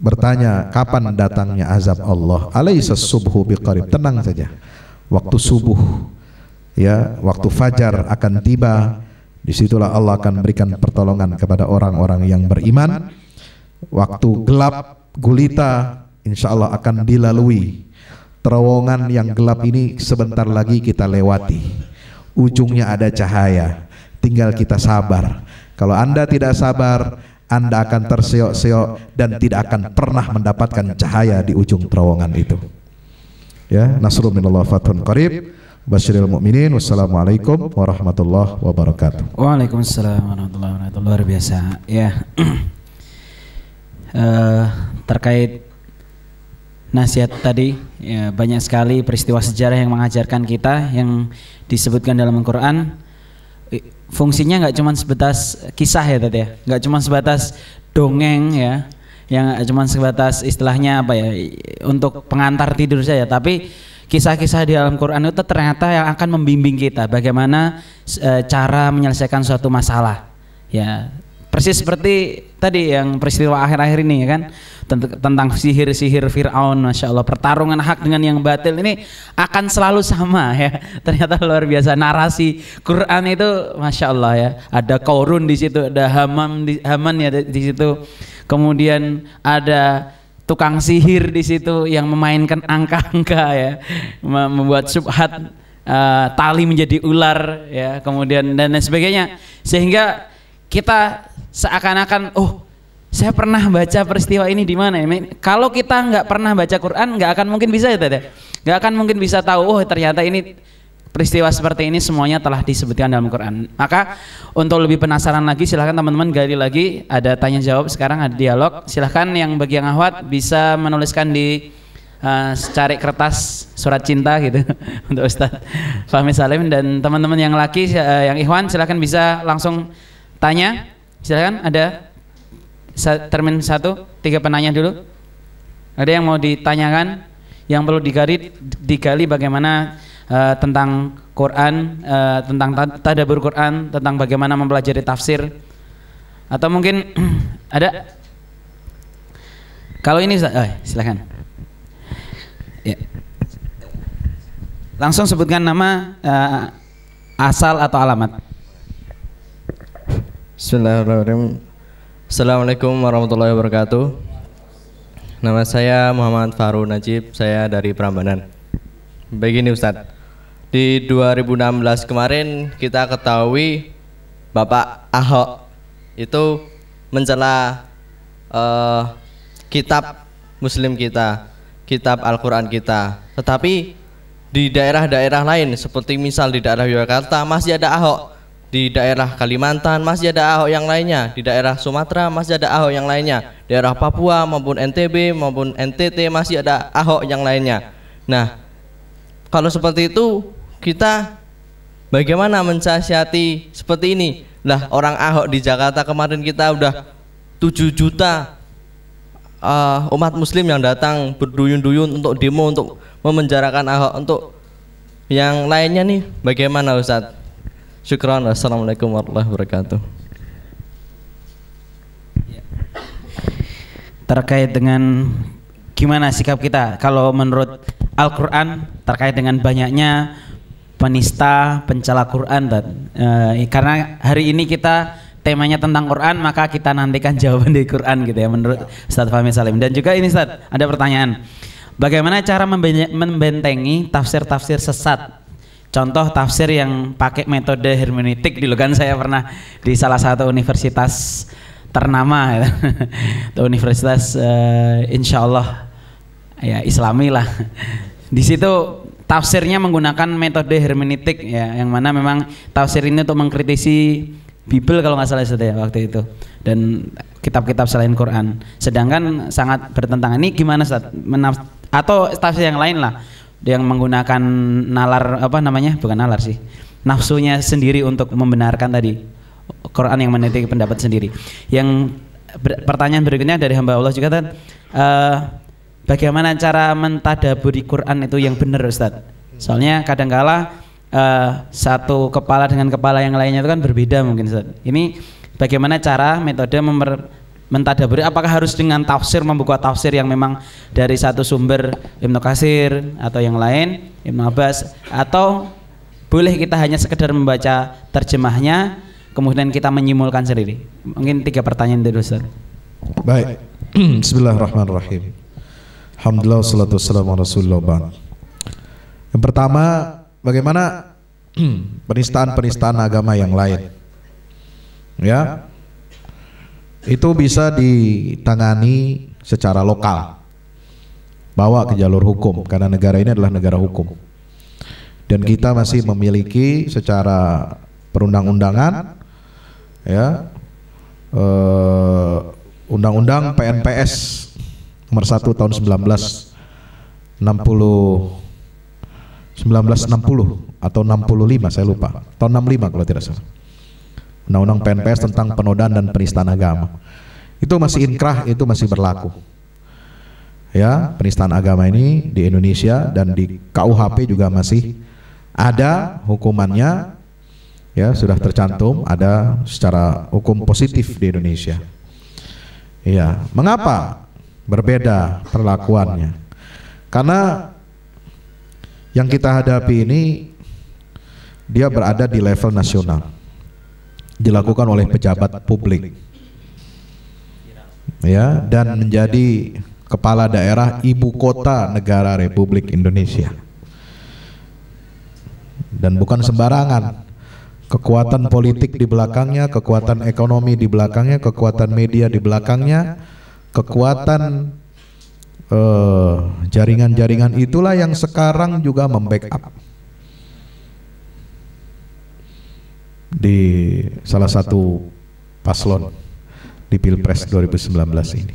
bertanya kapan datangnya azab Allah alaisa subuh biqarib tenang saja waktu subuh ya waktu fajar akan tiba disitulah Allah akan berikan pertolongan kepada orang-orang yang beriman waktu gelap gulita insya Allah akan dilalui terowongan yang gelap ini sebentar lagi kita lewati ujungnya ada cahaya tinggal kita sabar kalau anda tidak sabar anda akan terseok-seok dan tidak akan pernah mendapatkan cahaya di ujung terowongan itu. Ya, nasrul minallah fathun qarib. Basyiril mu'minin Wassalamualaikum warahmatullahi wabarakatuh Waalaikumsalam warahmatullahi wabarakatuh Luar biasa Ya uh, Terkait Nasihat tadi ya, Banyak sekali peristiwa sejarah yang mengajarkan kita Yang disebutkan dalam Al-Quran fungsinya nggak cuma sebatas kisah ya tadi ya, nggak cuma sebatas dongeng ya, yang cuma sebatas istilahnya apa ya untuk pengantar tidur saja, tapi kisah-kisah di dalam Quran itu ternyata yang akan membimbing kita bagaimana e, cara menyelesaikan suatu masalah ya Persis seperti tadi yang peristiwa akhir-akhir ini ya kan tentang sihir-sihir Fir'aun, masya Allah pertarungan hak dengan yang batil ini akan selalu sama ya. Ternyata luar biasa narasi Quran itu masya Allah ya. Ada Korun di situ, ada Hamam di Haman ya di situ. Kemudian ada tukang sihir di situ yang memainkan angka-angka ya, membuat subhat uh, tali menjadi ular ya, kemudian dan lain sebagainya sehingga kita seakan-akan oh saya pernah baca peristiwa ini di mana ya? Kalau kita nggak pernah baca Quran, nggak akan mungkin bisa ya, Tete. Nggak akan mungkin bisa tahu. Oh, ternyata ini peristiwa seperti ini semuanya telah disebutkan dalam Quran. Maka untuk lebih penasaran lagi, silahkan teman-teman gali lagi. Ada tanya jawab sekarang, ada dialog. Silahkan yang bagi yang ahwat bisa menuliskan di uh, eh, cari kertas surat cinta gitu untuk Ustadz Fahmi Salim dan teman-teman yang laki, uh, yang Ikhwan silahkan bisa langsung Tanya, silakan ada termin satu, tiga penanya dulu. Ada yang mau ditanyakan, yang perlu digali, digali bagaimana uh, tentang Quran, uh, tentang tadabur Quran, tentang bagaimana mempelajari tafsir, atau mungkin ada? Kalau ini, oh, silakan. Ya. Langsung sebutkan nama uh, asal atau alamat. Bismillahirrahmanirrahim. Assalamualaikum warahmatullahi wabarakatuh. Nama saya Muhammad Faru Najib, saya dari Prambanan. Begini Ustadz, di 2016 kemarin kita ketahui Bapak Ahok itu mencela uh, kitab Muslim kita, kitab Al-Quran kita. Tetapi di daerah-daerah lain, seperti misal di daerah Yogyakarta, masih ada Ahok di daerah Kalimantan masih ada Ahok yang lainnya, di daerah Sumatera masih ada Ahok yang lainnya, daerah Papua maupun NTB maupun NTT masih ada Ahok yang lainnya. Nah, kalau seperti itu kita bagaimana mensiasati seperti ini? Lah orang Ahok di Jakarta kemarin kita udah 7 juta uh, umat muslim yang datang berduyun-duyun untuk demo untuk memenjarakan Ahok untuk yang lainnya nih bagaimana Ustadz? Syukran. Assalamualaikum warahmatullahi wabarakatuh. Terkait dengan gimana sikap kita kalau menurut Al-Qur'an terkait dengan banyaknya penista, pencela Quran dan e, eh, karena hari ini kita temanya tentang Quran maka kita nantikan jawaban dari Quran gitu ya menurut Ustaz Fahmi Salim dan juga ini Ustaz ada pertanyaan bagaimana cara membentengi tafsir-tafsir sesat contoh tafsir yang pakai metode hermeneutik dulu kan saya pernah di salah satu universitas ternama gitu. universitas uh, insya Allah ya Islami lah di situ tafsirnya menggunakan metode hermeneutik ya yang mana memang tafsir ini untuk mengkritisi Bible kalau nggak salah ya waktu itu dan kitab-kitab selain Quran sedangkan sangat bertentangan ini gimana Ustaz? Menaf atau tafsir yang lain lah yang menggunakan nalar apa namanya bukan nalar sih nafsunya sendiri untuk membenarkan tadi Quran yang meneliti pendapat sendiri yang ber, pertanyaan berikutnya dari hamba Allah juga kan uh, bagaimana cara mentadaburi Quran itu yang benar Ustadz soalnya kadangkala uh, satu kepala dengan kepala yang lainnya itu kan berbeda mungkin Ustaz ini bagaimana cara metode memper mentadaburi apakah harus dengan tafsir membuka tafsir yang memang dari satu sumber Ibnu Kasir atau yang lain Ibnu Abbas atau boleh kita hanya sekedar membaca terjemahnya kemudian kita menyimulkan sendiri mungkin tiga pertanyaan dari Ustaz baik Bismillahirrahmanirrahim Alhamdulillah salatu wassalamu rasulullah rasulullah yang pertama bagaimana penistaan-penistaan agama yang lain ya itu bisa ditangani secara lokal. Bawa ke jalur hukum karena negara ini adalah negara hukum. Dan kita masih memiliki secara perundang-undangan ya eh, undang-undang PNPS nomor 1 tahun 1960 1960 atau 65 saya lupa tahun 65 kalau tidak salah undang-undang PNPS tentang penodaan dan penistaan agama. Itu masih inkrah, itu masih berlaku. Ya, penistaan agama ini di Indonesia dan di KUHP juga masih ada hukumannya. Ya, sudah tercantum ada secara hukum positif di Indonesia. Ya, mengapa berbeda perlakuannya? Karena yang kita hadapi ini dia berada di level nasional dilakukan oleh pejabat publik. Ya, dan menjadi kepala daerah ibu kota negara Republik Indonesia. Dan bukan sembarangan. Kekuatan politik di belakangnya, kekuatan ekonomi di belakangnya, kekuatan media di belakangnya, kekuatan eh, jaringan-jaringan uh, itulah yang sekarang juga membackup di salah satu paslon di Pilpres 2019 ini.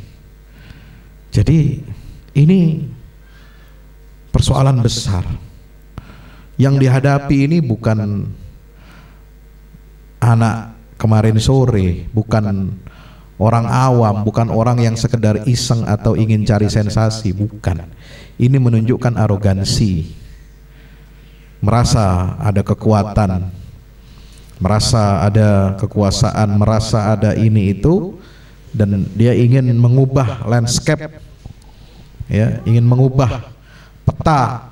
Jadi ini persoalan besar yang dihadapi ini bukan anak kemarin sore, bukan orang awam, bukan orang yang sekedar iseng atau ingin cari sensasi, bukan. Ini menunjukkan arogansi, merasa ada kekuatan merasa ada kekuasaan, merasa ada ini itu dan dia ingin mengubah landscape ya, ingin mengubah peta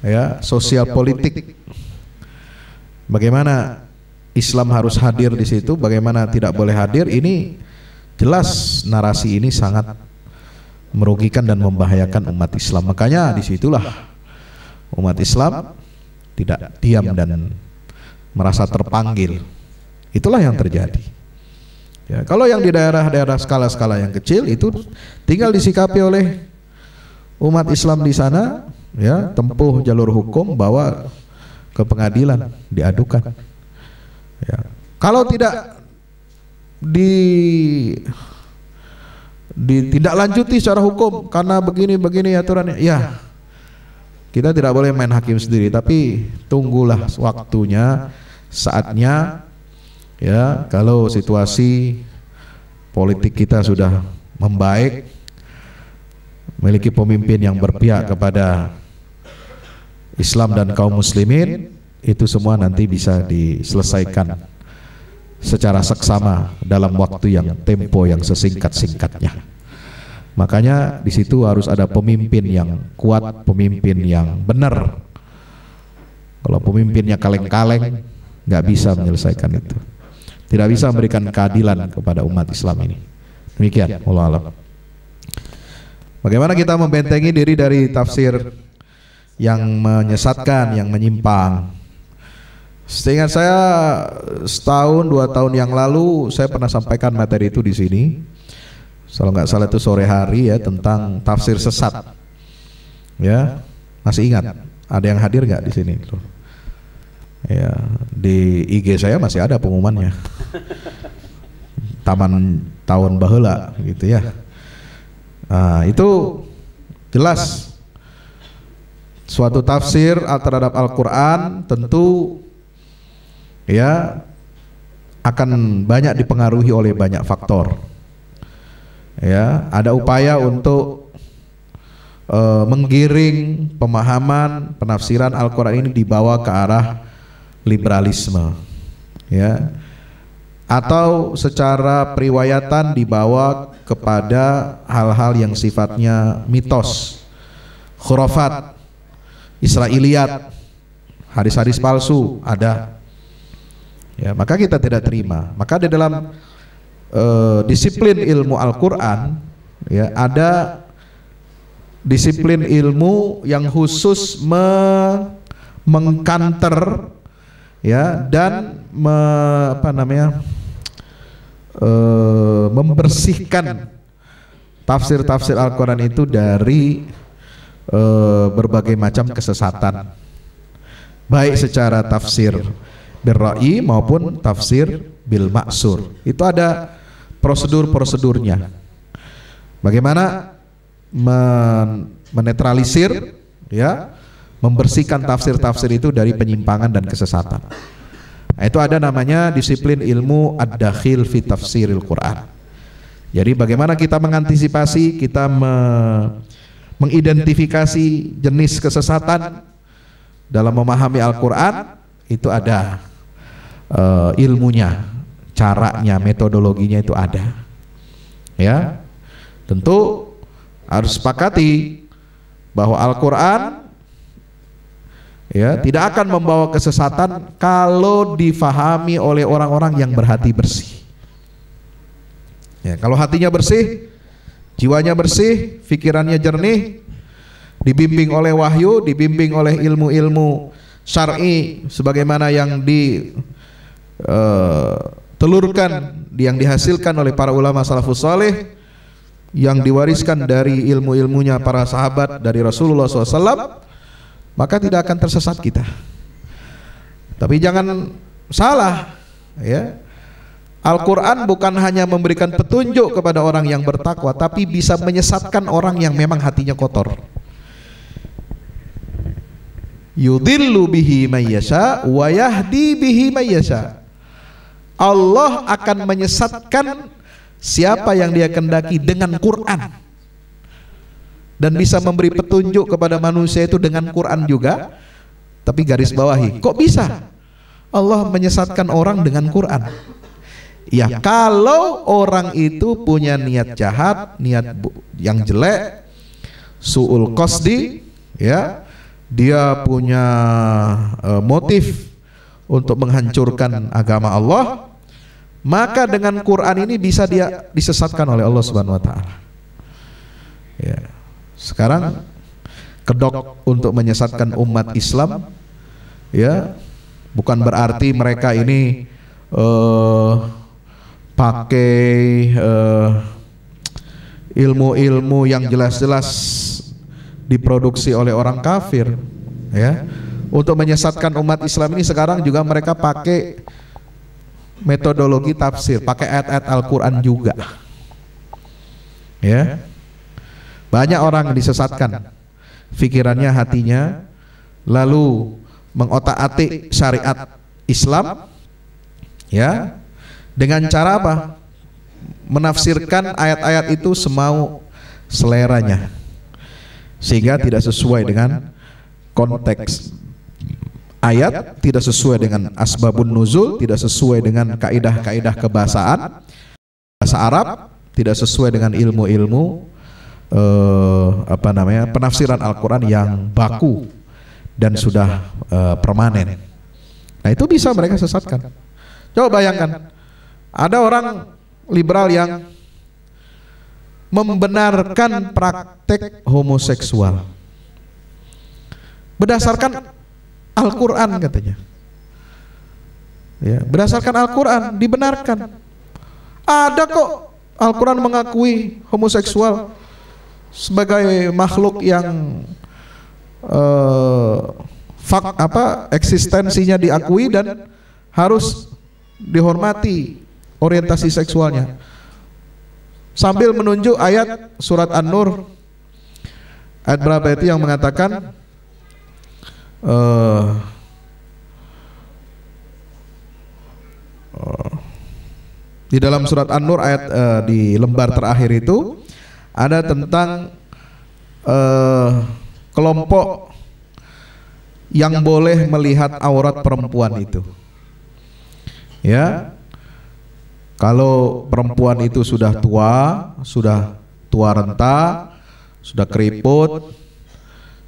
ya, sosial politik. Bagaimana Islam harus hadir di situ, bagaimana tidak boleh hadir ini jelas narasi ini sangat merugikan dan membahayakan umat Islam. Makanya disitulah umat Islam tidak diam dan merasa terpanggil. Itulah yang ya, terjadi. Ya. ya, kalau yang di daerah-daerah skala-skala yang kecil itu tinggal disikapi oleh umat Islam di sana, ya, ya tempuh jalur hukum bawa ke pengadilan diadukan. Ya. Kalau tidak di lanjuti secara hukum karena begini begini aturannya, ya kita tidak boleh main hakim sendiri, tapi tunggulah waktunya saatnya ya kalau situasi politik kita sudah membaik memiliki pemimpin yang berpihak kepada Islam dan kaum muslimin itu semua nanti bisa diselesaikan secara seksama dalam waktu yang tempo yang sesingkat-singkatnya. Makanya di situ harus ada pemimpin yang kuat, pemimpin yang benar. Kalau pemimpinnya kaleng-kaleng, nggak bisa menyelesaikan itu. Tidak bisa memberikan keadilan kepada umat Islam ini. Demikian, Allah alam. Bagaimana kita membentengi diri dari tafsir yang menyesatkan, yang menyimpang? Seingat saya setahun dua tahun yang lalu saya pernah sampaikan materi itu di sini. Kalau nggak salah itu sore hari ya tentang tafsir sesat. Ya, masih ingat? Ada yang hadir nggak di sini? Tuh. Ya, di IG saya masih ada pengumumannya. Taman tahun bahula gitu ya. Nah, itu jelas suatu tafsir terhadap Al-Qur'an tentu ya akan banyak dipengaruhi oleh banyak faktor. Ya, ada upaya untuk uh, menggiring pemahaman penafsiran Al-Qur'an ini dibawa ke arah liberalisme ya atau secara periwayatan dibawa kepada hal-hal yang sifatnya mitos, khurafat, Israeliat, hadis-hadis palsu ada. Ya, maka kita tidak terima. Maka di dalam uh, disiplin ilmu Al-Qur'an ya ada disiplin ilmu yang khusus me mengkanter ya dan me, apa namanya e, membersihkan tafsir-tafsir Al-Quran itu dari e, berbagai macam kesesatan baik secara tafsir birra'i maupun tafsir bil maksur itu ada prosedur-prosedurnya bagaimana men menetralisir ya membersihkan tafsir-tafsir itu dari penyimpangan dan kesesatan. Nah, itu ada namanya disiplin ilmu ad-dakhil fi tafsiril Quran. Jadi bagaimana kita mengantisipasi, kita me mengidentifikasi jenis kesesatan dalam memahami Al-Quran itu ada uh, ilmunya, caranya, metodologinya itu ada. Ya, tentu harus sepakati bahwa Al-Quran Ya, ya tidak akan membawa kesesatan kalau difahami oleh orang-orang yang berhati bersih. Ya, kalau hatinya bersih, jiwanya bersih, pikirannya jernih, dibimbing oleh wahyu, dibimbing oleh ilmu-ilmu syar'i sebagaimana yang di uh, telurkan yang dihasilkan oleh para ulama salafus saleh yang diwariskan dari ilmu-ilmunya para sahabat dari Rasulullah SAW maka tidak akan tersesat kita. Tapi jangan salah, ya. Al-Quran bukan hanya memberikan petunjuk kepada orang yang bertakwa, tapi bisa menyesatkan orang yang memang hatinya kotor. Yudillu bihi mayyasha wa yahdi bihi mayyasha. Allah akan menyesatkan siapa yang dia kendaki dengan Quran dan bisa memberi petunjuk kepada manusia itu dengan Quran juga tapi garis bawahi kok bisa Allah menyesatkan orang dengan Quran ya kalau orang itu punya niat jahat niat yang jelek suul qasdi ya dia punya uh, motif untuk menghancurkan agama Allah maka dengan Quran ini bisa dia disesatkan oleh Allah Subhanahu wa taala ya sekarang kedok untuk menyesatkan umat Islam ya bukan berarti mereka ini uh, pakai ilmu eh, ilmu-ilmu yang jelas-jelas diproduksi oleh orang kafir ya untuk menyesatkan umat Islam ini sekarang juga mereka pakai metodologi tafsir pakai ayat-ayat Al-Qur'an juga ya banyak orang disesatkan pikirannya, hatinya, lalu mengotak-atik syariat Islam ya dengan cara apa? Menafsirkan ayat-ayat itu semau seleranya sehingga tidak sesuai dengan konteks ayat, tidak sesuai dengan asbabun nuzul, tidak sesuai dengan kaidah-kaidah kebahasaan bahasa Arab, tidak sesuai dengan ilmu-ilmu eh, apa namanya penafsiran Al-Quran yang baku dan sudah eh, eh permanen. Nah itu nah, bisa mereka sesatkan. Coba bayangkan ada orang liberal yang membenarkan praktek homoseksual berdasarkan Al-Quran katanya. Ya, berdasarkan Al-Quran dibenarkan. Ada kok Al-Quran mengakui homoseksual sebagai makhluk yang uh, fak apa eksistensinya diakui dan harus dihormati orientasi seksualnya sambil menunjuk ayat surat An-Nur ayat berapa itu yang mengatakan uh, di dalam surat An-Nur ayat uh, di lembar terakhir itu ada tentang uh, kelompok yang boleh melihat aurat perempuan itu. Ya. ya. Kalau perempuan itu sudah tua, sudah tua renta, sudah keriput,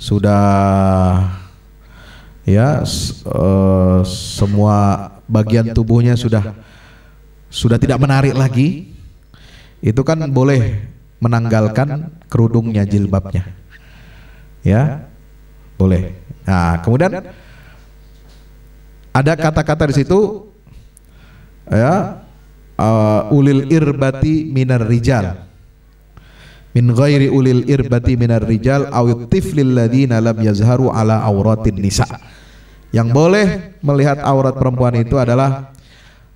sudah ya eh, semua bagian tubuhnya sudah sudah tidak menarik lagi, itu kan boleh menanggalkan kerudungnya jilbabnya. Ya. Boleh. Nah, kemudian ada kata-kata di situ ya uh, ulil irbati minar rijal min ghairi ulil irbati minar rijal awit tiflil ladina lam yazharu ala auratin nisa yang boleh melihat aurat perempuan itu adalah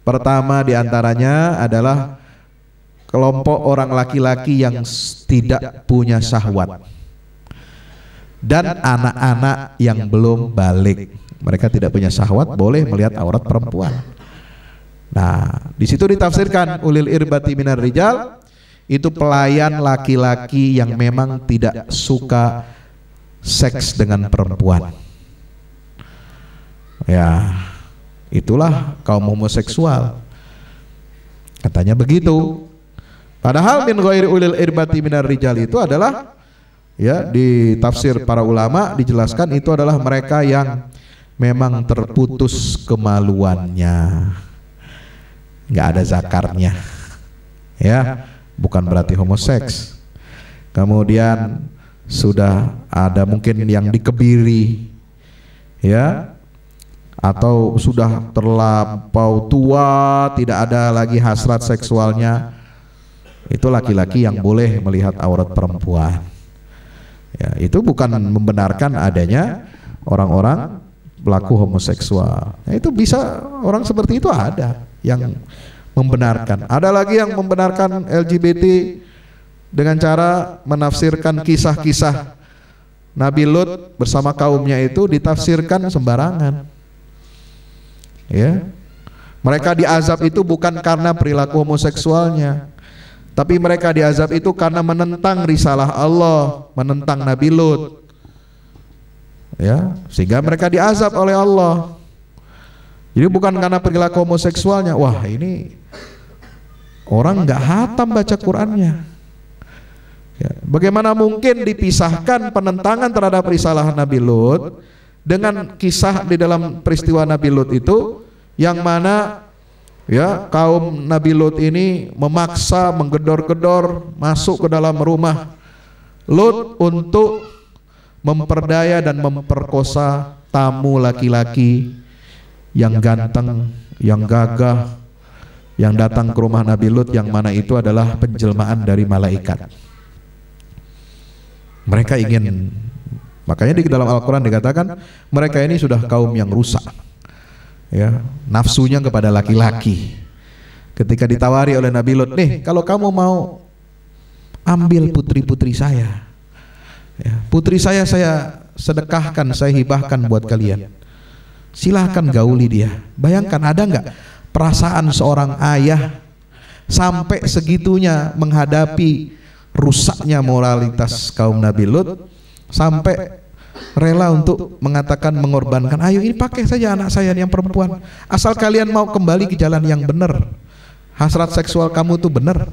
pertama diantaranya adalah kelompok orang laki-laki yang tidak punya syahwat dan anak-anak yang belum balik. Mereka tidak punya syahwat boleh melihat aurat perempuan. Nah, di situ ditafsirkan ulil irbati minar rijal itu pelayan laki-laki yang memang tidak suka seks dengan perempuan. Ya, itulah kaum homoseksual. Katanya begitu. Padahal min ghairi ulil irbati minar rijal itu adalah ya di tafsir para ulama dijelaskan itu adalah mereka yang memang terputus kemaluannya. Enggak ada zakarnya. Ya, bukan berarti homoseks. Kemudian sudah ada mungkin yang dikebiri ya atau sudah terlampau tua tidak ada lagi hasrat seksualnya itu laki-laki yang boleh melihat aurat perempuan. Ya, itu bukan membenarkan adanya orang-orang pelaku homoseksual. Nah, itu bisa orang seperti itu ada yang membenarkan. Ada lagi yang membenarkan LGBT dengan cara menafsirkan kisah-kisah Nabi Lut bersama kaumnya itu ditafsirkan sembarangan. Ya. Mereka diazab itu bukan karena perilaku homoseksualnya, tapi mereka diazab itu karena menentang risalah Allah, menentang Nabi Lut. Ya, sehingga mereka diazab oleh Allah. Jadi bukan karena perilaku homoseksualnya. Wah, ini orang nggak hatam baca Qur'annya. Ya, bagaimana mungkin dipisahkan penentangan terhadap risalah Nabi Lut dengan kisah di dalam peristiwa Nabi Lut itu yang mana Ya, kaum Nabi Lut ini memaksa menggedor-gedor masuk ke dalam rumah Lut untuk memperdaya dan memperkosa tamu laki-laki yang ganteng, yang gagah, yang datang ke rumah Nabi Lut yang mana itu adalah penjelmaan dari malaikat. Mereka ingin makanya di dalam Al-Qur'an dikatakan mereka ini sudah kaum yang rusak ya nafsunya kepada laki-laki ketika ditawari oleh Nabi Lot nih kalau kamu mau ambil putri-putri saya ya, putri saya saya sedekahkan saya hibahkan buat kalian silahkan gauli dia bayangkan ada nggak perasaan seorang ayah sampai segitunya menghadapi rusaknya moralitas kaum Nabi Lut sampai rela untuk mengatakan mengorbankan ayo ini pakai saja anak saya yang perempuan asal kalian mau kembali ke jalan yang benar hasrat seksual kamu itu benar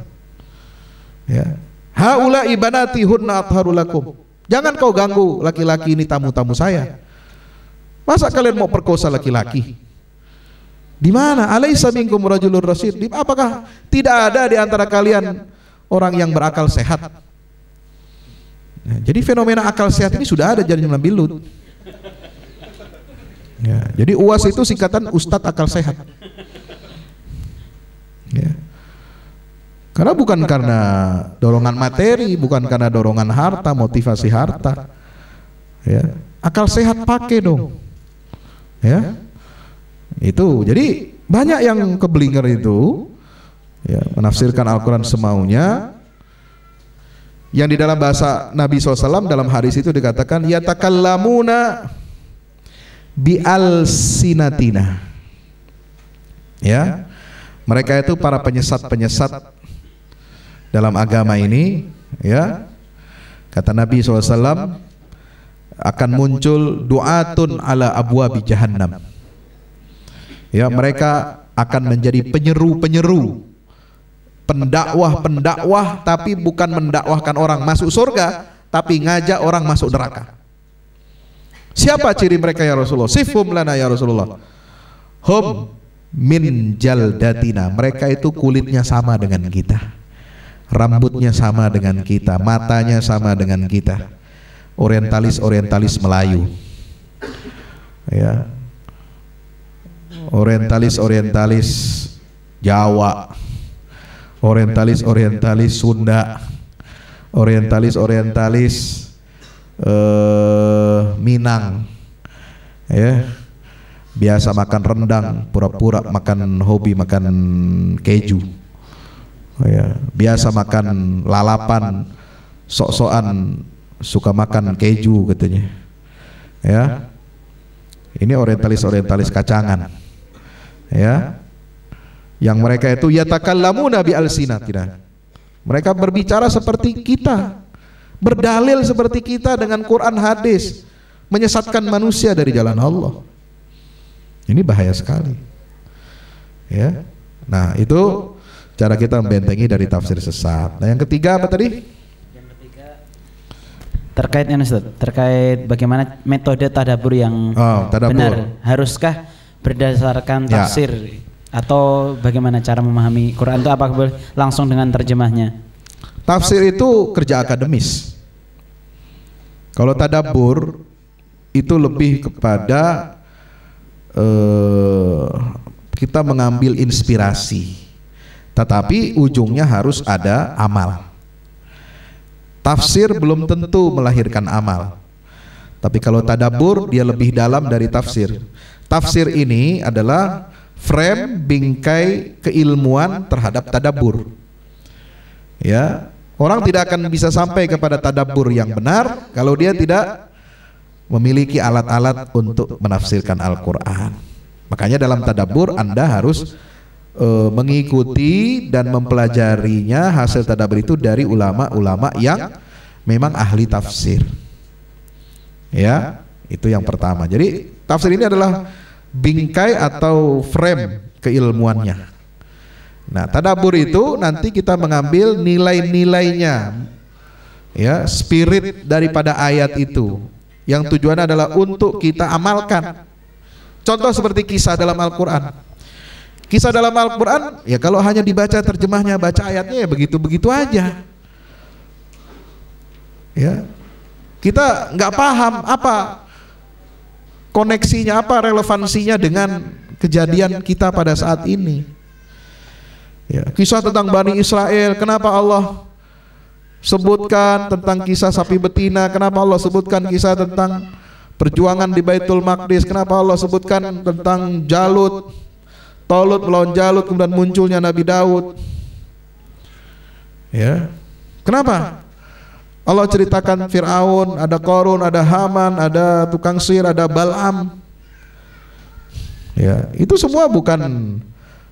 ya haula ibanati hunna lakum jangan kau ganggu laki-laki ini tamu-tamu saya masa kalian mau perkosa laki-laki di mana alaisa minkum rajulur rasid apakah tidak ada di antara kalian orang yang berakal sehat Nah, jadi fenomena akal sehat ini sudah ada jadi Nabi Lut. Ya, jadi UAS itu singkatan Ustadz Akal Sehat. Ya. Karena bukan karena dorongan materi, bukan karena dorongan harta, motivasi harta. Ya. Akal sehat pakai dong. Ya. Itu. Jadi banyak yang keblinger itu ya, menafsirkan Al-Qur'an semaunya, yang di dalam bahasa Nabi SAW dalam hadis itu dikatakan yatakallamuna bi alsinatina ya. ya mereka itu para penyesat-penyesat dalam agama ini ya. ya kata Nabi SAW akan muncul duatun ala abwa bi jahannam ya, ya mereka akan menjadi penyeru-penyeru pendakwah-pendakwah tapi bukan mendakwahkan orang masuk surga tapi ngajak orang masuk neraka. Siapa ciri mereka ya Rasulullah? Sifum lana ya Rasulullah. Hum min jaldatina. Mereka itu kulitnya sama dengan kita. Rambutnya sama dengan kita, matanya sama dengan kita. Orientalis-orientalis Melayu. Ya. Orientalis-orientalis Jawa orientalis orientalis Sunda orientalis orientalis eh, Minang ya biasa makan rendang pura-pura makan hobi makan keju ya biasa makan lalapan sok-sokan suka makan keju katanya ya ini orientalis orientalis kacangan ya yang mereka itu yatakallamu nabi sinatina Mereka berbicara seperti kita, berdalil seperti kita dengan Quran hadis, menyesatkan manusia dari jalan Allah. Ini bahaya sekali. Ya. Nah, itu cara kita membentengi dari tafsir sesat. Nah, yang ketiga apa tadi? Yang terkait yang Ustaz, terkait bagaimana metode tadabur yang oh, tadabur. benar. Haruskah berdasarkan ya. tafsir? Ya. Atau bagaimana cara memahami Quran itu apa boleh langsung dengan terjemahnya? Tafsir itu kerja akademis. Kalau tadabur itu lebih kepada uh, kita mengambil inspirasi. Tetapi ujungnya harus ada amal. Tafsir belum tentu melahirkan amal. Tapi kalau tadabur dia lebih dalam dari tafsir. Tafsir ini adalah frame bingkai keilmuan terhadap tadabur. Ya, orang tidak akan bisa sampai kepada tadabur yang benar kalau dia tidak memiliki alat-alat untuk menafsirkan Al-Qur'an. Makanya dalam tadabur Anda harus uh, mengikuti dan mempelajarinya hasil tadabur itu dari ulama-ulama yang memang ahli tafsir. Ya, ya, itu yang pertama. Jadi tafsir ini adalah bingkai atau frame keilmuannya. Nah, tadabur itu nanti kita mengambil nilai-nilainya. Ya, spirit daripada ayat itu yang tujuannya adalah untuk kita amalkan. Contoh seperti kisah dalam Al-Qur'an. Kisah dalam Al-Qur'an ya kalau hanya dibaca terjemahnya, baca ayatnya ya begitu-begitu aja. Ya. Kita nggak paham apa koneksinya apa relevansinya dengan kejadian kita pada saat ini ya, kisah tentang Bani Israel kenapa Allah sebutkan tentang kisah sapi betina kenapa Allah sebutkan kisah tentang perjuangan di Baitul Maqdis kenapa Allah sebutkan tentang Jalut Tolut melawan Jalut kemudian munculnya Nabi Daud ya kenapa Allah ceritakan Fir'aun, ada Korun, ada Haman, ada tukang sir, ada Balam. Ya, itu semua bukan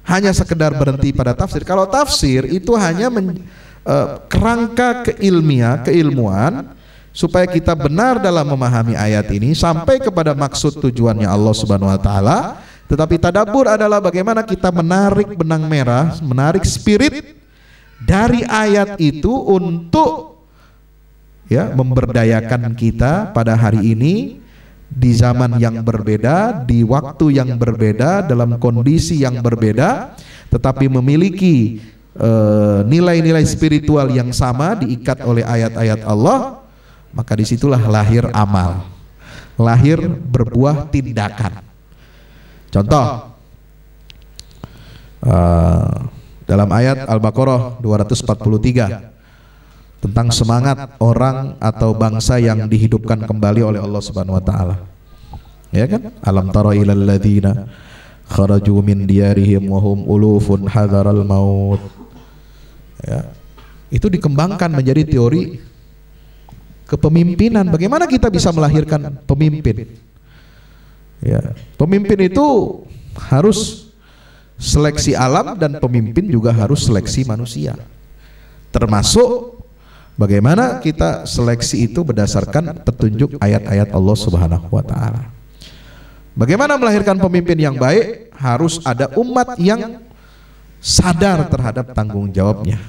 hanya sekedar berhenti pada tafsir. Kalau tafsir itu hanya men, uh, kerangka keilmiah, keilmuan supaya kita benar dalam memahami ayat ini sampai kepada maksud tujuannya Allah Subhanahu wa taala. Tetapi tadabur adalah bagaimana kita menarik benang merah, menarik spirit dari ayat itu untuk ya memberdayakan kita pada hari ini di zaman yang berbeda, di waktu yang berbeda, dalam kondisi yang berbeda, tetapi memiliki eh, nilai-nilai uh, spiritual yang sama diikat oleh ayat-ayat Allah, maka disitulah lahir amal, lahir berbuah tindakan. Contoh uh, dalam ayat Al-Baqarah 243 tentang semangat orang atau bangsa yang dihidupkan kembali oleh Allah Subhanahu wa taala. Ya kan? Alam tara ilal ladina kharaju min diyarihim wa hum ulufun hadaral maut. Ya. Itu dikembangkan menjadi teori kepemimpinan. Bagaimana kita bisa melahirkan pemimpin? Ya. Pemimpin itu harus seleksi alam dan pemimpin juga harus seleksi manusia. Termasuk Bagaimana kita seleksi itu berdasarkan petunjuk ayat-ayat Allah Subhanahu wa taala. Bagaimana melahirkan pemimpin yang baik? Harus ada umat yang sadar terhadap tanggung jawabnya.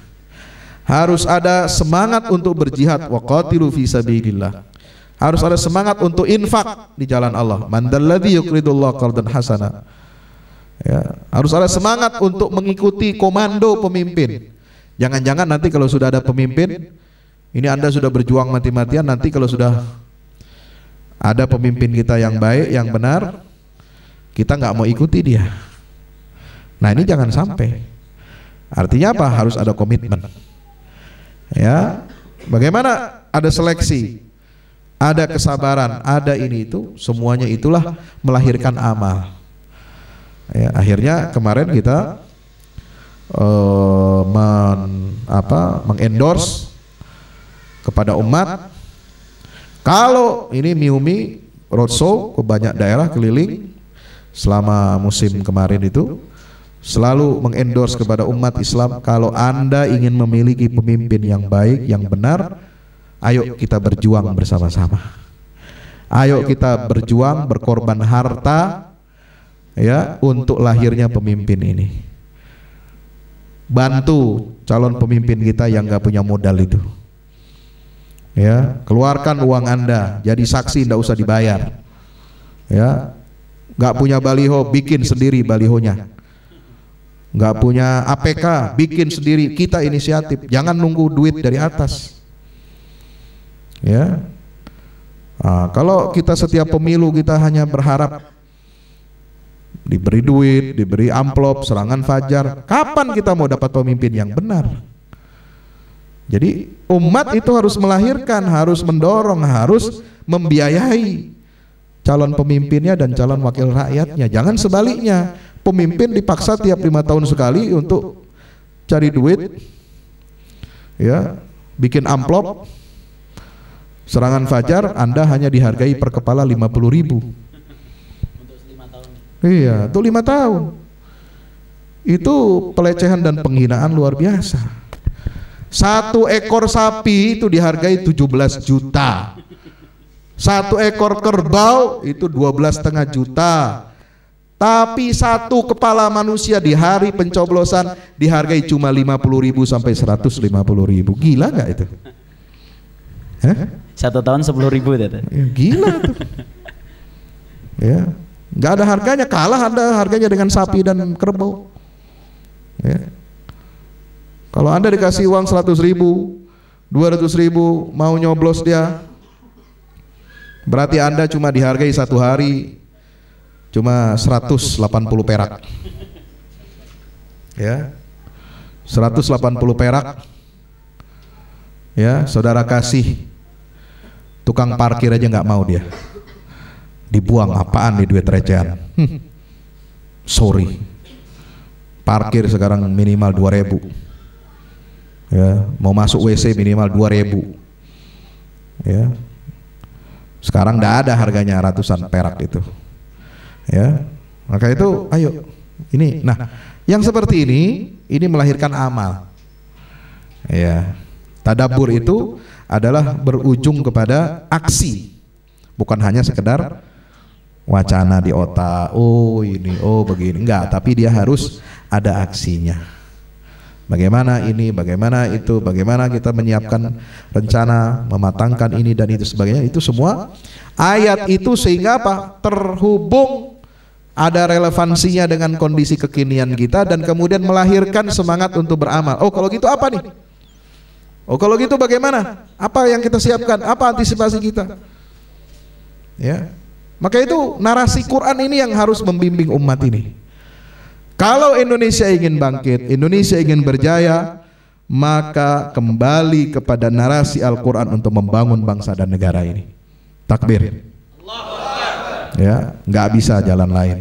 Harus ada semangat untuk berjihad wa qatilu fi Harus ada semangat untuk infak di jalan Allah. Man dalladzi yuqridullah qardan hasana. Ya, harus ada semangat untuk mengikuti komando pemimpin. Jangan-jangan nanti kalau sudah ada pemimpin ini Anda sudah berjuang mati-matian nanti kalau sudah ada pemimpin kita yang baik, yang benar, kita nggak mau ikuti dia. Nah ini jangan sampai. Artinya apa? Harus ada komitmen. Ya, bagaimana? Ada seleksi, ada kesabaran, ada ini itu, semuanya itulah melahirkan amal. Ya, akhirnya kemarin kita uh, men, apa, mengendorse kepada umat. Kalau ini Miumi roadshow ke banyak daerah keliling selama musim kemarin itu selalu mengendorse kepada umat Islam kalau Anda ingin memiliki pemimpin yang baik, yang benar, ayo kita berjuang bersama-sama. Ayo kita berjuang berkorban harta ya untuk lahirnya pemimpin ini. Bantu calon pemimpin kita yang nggak punya modal itu ya keluarkan uang anda jadi saksi tidak usah dibayar ya nggak punya baliho bikin sendiri balihonya nggak punya APK bikin sendiri kita inisiatif jangan nunggu duit dari atas ya nah, kalau kita setiap pemilu kita hanya berharap diberi duit diberi amplop serangan fajar kapan kita mau dapat pemimpin yang benar jadi umat itu harus melahirkan, harus mendorong, harus membiayai calon pemimpinnya dan calon wakil rakyatnya. Jangan sebaliknya, pemimpin dipaksa tiap lima tahun sekali untuk cari duit, ya, ya, bikin amplop, serangan fajar, anda hanya dihargai per kepala lima puluh ribu. Iya, itu iya, lima tahun. Itu pelecehan dan penghinaan luar biasa. Satu ekor sapi itu dihargai 17 juta. Satu ekor kerbau itu 12 setengah juta. Tapi satu kepala manusia di hari pencoblosan dihargai cuma 50 ribu sampai 150 ribu. Gila nggak itu? Hah? Satu tahun 10 ribu itu. Ya, gila tuh. ya, nggak ada harganya kalah ada harganya dengan sapi dan kerbau. Ya. Kalau Anda dikasih uang 100 ribu, 200 ribu, mau nyoblos dia, berarti Anda cuma dihargai satu hari, cuma 180 perak. Ya, 180 perak. Ya, saudara kasih tukang parkir aja nggak mau dia. Dibuang apaan nih duit recehan? Hmm. Sorry. Parkir sekarang minimal 2000. ribu ya mau masuk WC minimal 2000 ya sekarang tidak ada harganya ratusan perak itu ya maka itu nah, ayo ini nah, nah yang seperti ini ini melahirkan amal ya tadabur itu adalah berujung kepada aksi bukan hanya sekedar wacana di otak oh ini oh begini enggak tapi dia harus ada aksinya Bagaimana ini, bagaimana itu, bagaimana kita menyiapkan rencana, mematangkan ini dan itu sebagainya. Itu semua ayat itu sehingga apa? Terhubung ada relevansinya dengan kondisi kekinian kita dan kemudian melahirkan semangat untuk beramal. Oh, kalau gitu apa nih? Oh, kalau gitu bagaimana? Apa yang kita siapkan? Apa antisipasi kita? Ya. Maka itu narasi Quran ini yang harus membimbing umat ini. Kalau Indonesia ingin bangkit, Indonesia ingin berjaya, maka kembali kepada narasi Al-Quran untuk membangun bangsa dan negara ini. Takbir. Ya, nggak bisa jalan lain.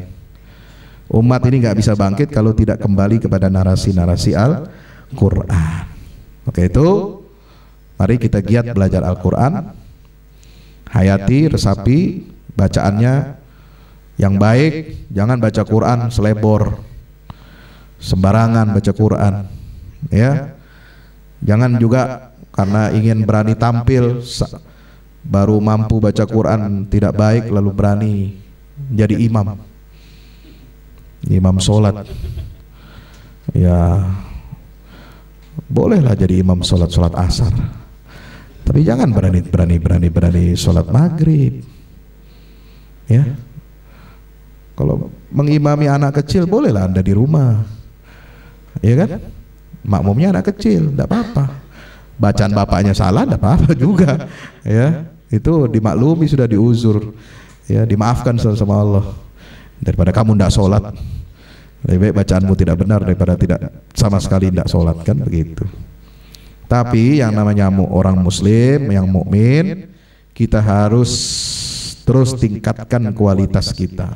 Umat ini nggak bisa bangkit kalau tidak kembali kepada narasi-narasi Al-Quran. Oke itu, mari kita giat belajar Al-Quran, hayati, resapi, bacaannya yang baik, jangan baca Quran selebor, sembarangan baca Quran ya, ya. jangan juga karena ingin berani tampil baru mampu baca Quran tidak baik lalu berani jadi imam imam sholat ya bolehlah jadi imam sholat sholat asar tapi jangan berani berani berani berani sholat maghrib ya kalau mengimami anak kecil bolehlah anda di rumah ya kan? Makmumnya anak kecil, tidak apa-apa. Bacaan bapaknya salah, tidak apa-apa juga, ya. Itu dimaklumi sudah diuzur, ya dimaafkan sama Allah daripada kamu tidak sholat. Lebih baik bacaanmu tidak benar daripada tidak sama sekali tidak sholat kan begitu. Tapi yang namanya orang Muslim, yang mukmin, kita harus terus tingkatkan kualitas kita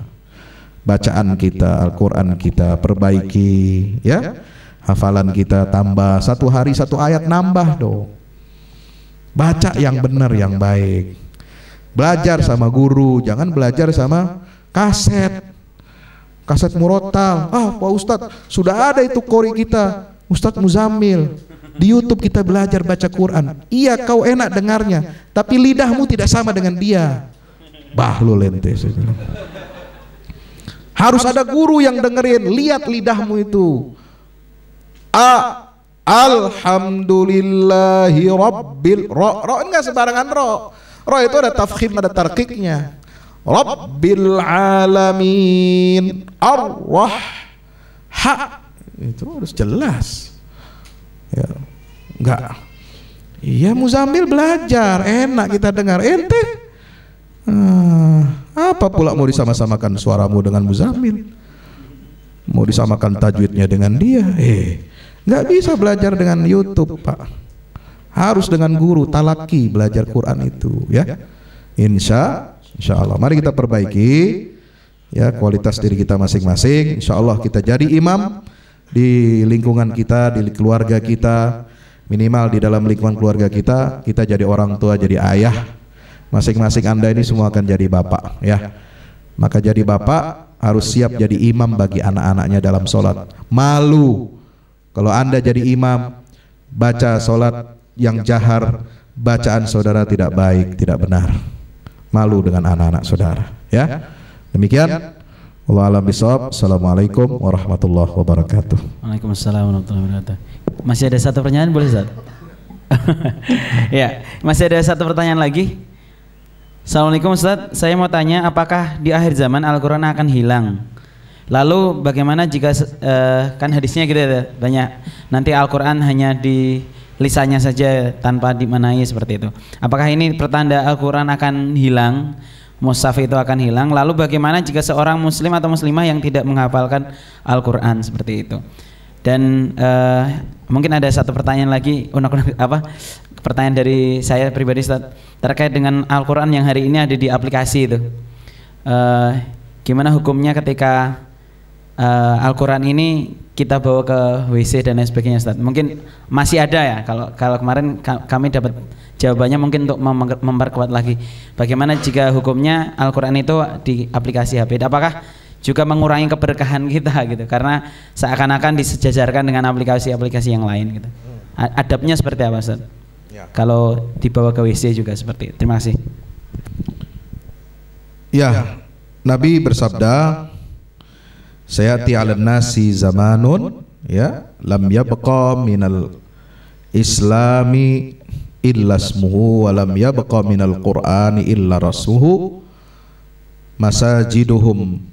bacaan kita, Al-Quran kita, perbaiki ya hafalan kita tambah satu hari satu ayat nambah dong baca yang benar yang baik belajar sama guru jangan belajar sama kaset kaset murotal ah Pak Ustadz sudah ada itu kori kita Ustadz Muzamil di YouTube kita belajar baca Quran iya kau enak dengarnya tapi lidahmu tidak sama dengan dia bahlul ente harus ada guru yang dengerin, lihat lidahmu itu. A Alhamdulillahi Rabbil Ro Ro enggak sembarangan Ro Ro itu ada tafkhim ada tarkiknya Rabbil Alamin Arwah Ha itu harus jelas ya. enggak Iya Muzamil belajar enak kita dengar ente Hmm, apa pula mau disama-samakan suaramu dengan Muzamil? Mau disamakan tajwidnya dengan dia? Eh, nggak bisa belajar dengan YouTube, Pak. Harus dengan guru talaki belajar Quran itu, ya. Insya, insya Allah. Mari kita perbaiki ya kualitas diri kita masing-masing. Insya Allah kita jadi imam di lingkungan kita, di keluarga kita, minimal di dalam lingkungan keluarga kita, kita jadi orang tua, jadi ayah, masing-masing Anda ini semua akan jadi bapak ya. Maka jadi bapak harus siap jadi imam bagi anak-anaknya dalam sholat. Malu kalau Anda jadi imam baca sholat yang jahar, bacaan saudara tidak baik, tidak benar. Malu dengan anak-anak saudara ya. Demikian Allah alam bisawab. Assalamualaikum warahmatullahi wabarakatuh. Waalaikumsalam warahmatullahi wabarakatuh. Masih ada satu pertanyaan boleh Ustaz? ya, masih ada satu pertanyaan lagi. Assalamualaikum Ustaz, saya mau tanya apakah di akhir zaman Al-Quran akan hilang? Lalu bagaimana jika uh, kan hadisnya gitu ya banyak nanti Al-Quran hanya di lisannya saja tanpa dimanai seperti itu. Apakah ini pertanda Al-Quran akan hilang? Mushaf itu akan hilang. Lalu bagaimana jika seorang muslim atau muslimah yang tidak menghafalkan Al-Quran seperti itu? Dan uh, mungkin ada satu pertanyaan lagi unak-unak apa? Pertanyaan dari saya pribadi Ustaz terkait dengan Al-Qur'an yang hari ini ada di aplikasi itu. Uh, gimana hukumnya ketika uh, Al-Quran ini kita bawa ke WC dan lain sebagainya Ustaz. Mungkin masih ada ya kalau kalau kemarin kami dapat jawabannya mungkin untuk memperkuat lagi. Bagaimana jika hukumnya Al-Quran itu di aplikasi HP? Apakah juga mengurangi keberkahan kita gitu karena seakan-akan disejajarkan dengan aplikasi-aplikasi yang lain gitu. Adabnya seperti apa Ustaz? Ya. Kalau dibawa ke WC juga seperti itu. Terima kasih. Ya, Nabi bersabda, saya 'alan nasi zamanun ya lam yabqa minal islami illa muhu wa lam yabqa minal qur'ani illa rasuhu masajiduhum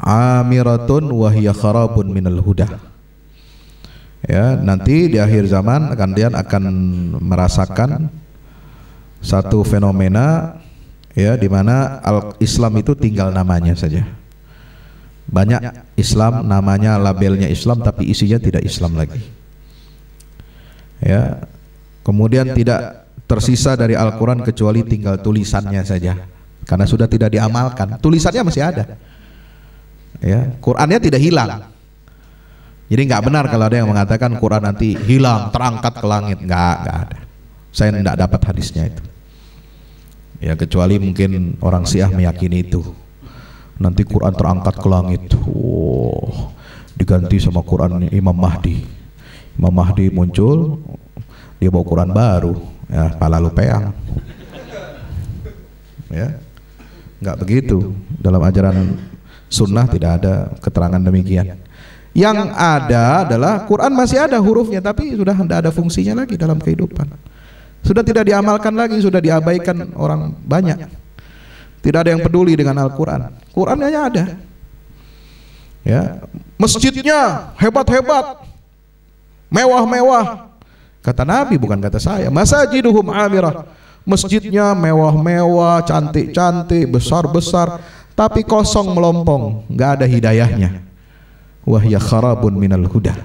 amiratun wahiyah kharabun minal huda ya nanti di akhir zaman kalian akan merasakan satu fenomena ya di mana Islam itu tinggal namanya saja banyak Islam namanya labelnya Islam tapi isinya tidak Islam lagi ya kemudian tidak tersisa dari Al-Quran kecuali tinggal tulisannya saja karena sudah tidak diamalkan tulisannya masih ada ya Qurannya tidak hilang jadi nggak benar kalau ada yang mengatakan Quran nanti hilang terangkat ke langit nggak nggak ada saya tidak dapat hadisnya itu ya kecuali mungkin orang Syiah meyakini itu nanti Quran terangkat ke langit oh, diganti sama Quran Imam Mahdi Imam Mahdi muncul dia bawa Quran baru ya pala ya nggak begitu dalam ajaran sunnah tidak ada keterangan demikian. Yang ada adalah Quran masih ada hurufnya tapi sudah tidak ada fungsinya lagi dalam kehidupan. Sudah tidak diamalkan lagi, sudah diabaikan orang banyak. Tidak ada yang peduli dengan Al-Quran. Quran hanya ada. Ya, masjidnya hebat-hebat, mewah-mewah. Kata Nabi bukan kata saya. Masajiduhum amirah. Masjidnya mewah-mewah, cantik-cantik, besar-besar tapi kosong melompong, nggak ada hidayahnya. Wah ya kharabun minal huda.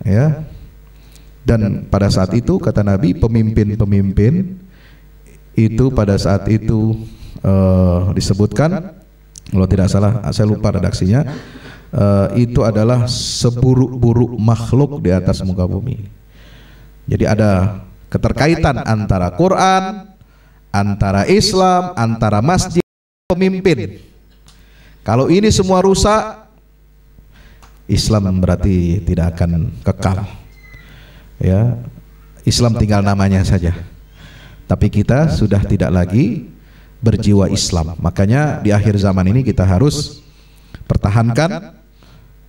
Ya. Dan pada saat itu kata Nabi pemimpin-pemimpin itu pada saat itu uh, disebutkan kalau tidak salah saya lupa redaksinya uh, itu adalah seburuk-buruk makhluk di atas muka bumi. Jadi ada keterkaitan antara Quran, antara Islam, antara masjid pemimpin. Kalau ini semua rusak, Islam berarti tidak akan kekal. Ya, Islam tinggal namanya saja. Tapi kita sudah tidak lagi berjiwa Islam. Makanya di akhir zaman ini kita harus pertahankan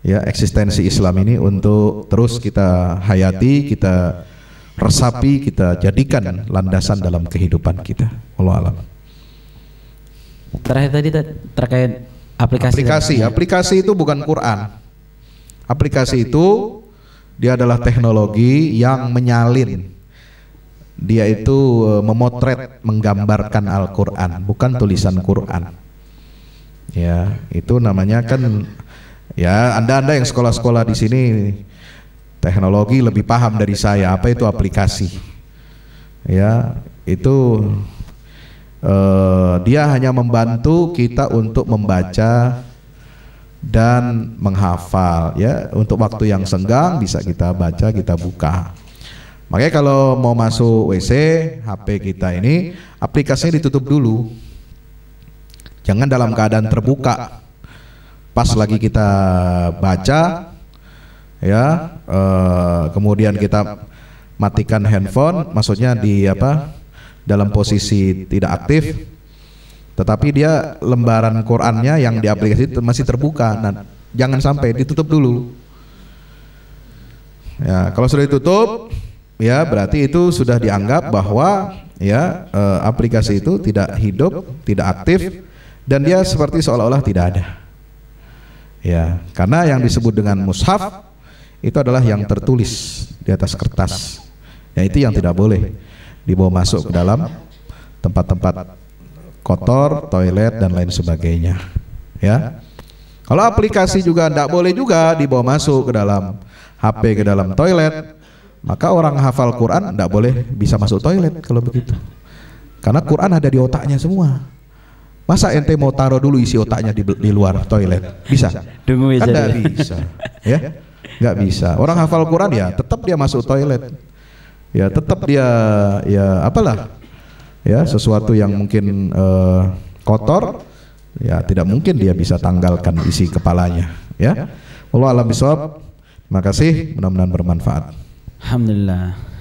ya eksistensi Islam ini untuk terus kita hayati, kita resapi, kita jadikan landasan dalam kehidupan kita. Allah alam terakhir tadi terkait aplikasi. Aplikasi, aplikasi itu bukan Quran. Aplikasi itu dia adalah teknologi yang menyalin. Dia itu e, memotret, menggambarkan Al-Qur'an, bukan tulisan Qur'an. Ya, itu namanya kan ya Anda-anda yang sekolah-sekolah di sini teknologi lebih paham dari saya apa itu aplikasi. Ya, itu uh, dia hanya membantu kita untuk membaca dan menghafal ya untuk waktu yang senggang bisa kita baca kita buka makanya kalau mau masuk WC HP kita ini aplikasinya ditutup dulu jangan dalam keadaan terbuka pas lagi kita baca ya eh, kemudian kita matikan handphone maksudnya di apa dalam posisi tidak aktif tetapi dia lembaran Qurannya yang di aplikasi masih terbuka dan nah, nah, jangan sampai ditutup dulu ya kalau sudah ditutup ya, ya berarti itu sudah dianggap bahwa ya, ya eh, aplikasi itu tidak hidup tidak aktif dan dia seperti seolah-olah tidak ada ya karena yang disebut dengan mushaf itu adalah yang tertulis di atas kertas ya nah, itu yang tidak boleh dibawa masuk ke dalam tempat-tempat kotor, toilet dan lain sebagainya. Ya. Kalau aplikasi juga tidak boleh juga dibawa masuk ke dalam HP ke dalam toilet, maka orang hafal Quran tidak boleh bisa masuk toilet kalau begitu. Karena Quran ada di otaknya semua. Masa ente mau taruh dulu isi otaknya di, di luar toilet? Bisa? Dungu kan bisa. Ya? Nggak bisa. Orang hafal Quran ya tetap dia masuk toilet. Ya, ya tetap dia ya apalah ya, ya sesuatu yang mungkin uh, kotor ya, ya tidak mungkin dia bisa tanggalkan isi kepalanya ya Allah alam bisawab terima kasih mudah-mudahan bermanfaat Alhamdulillah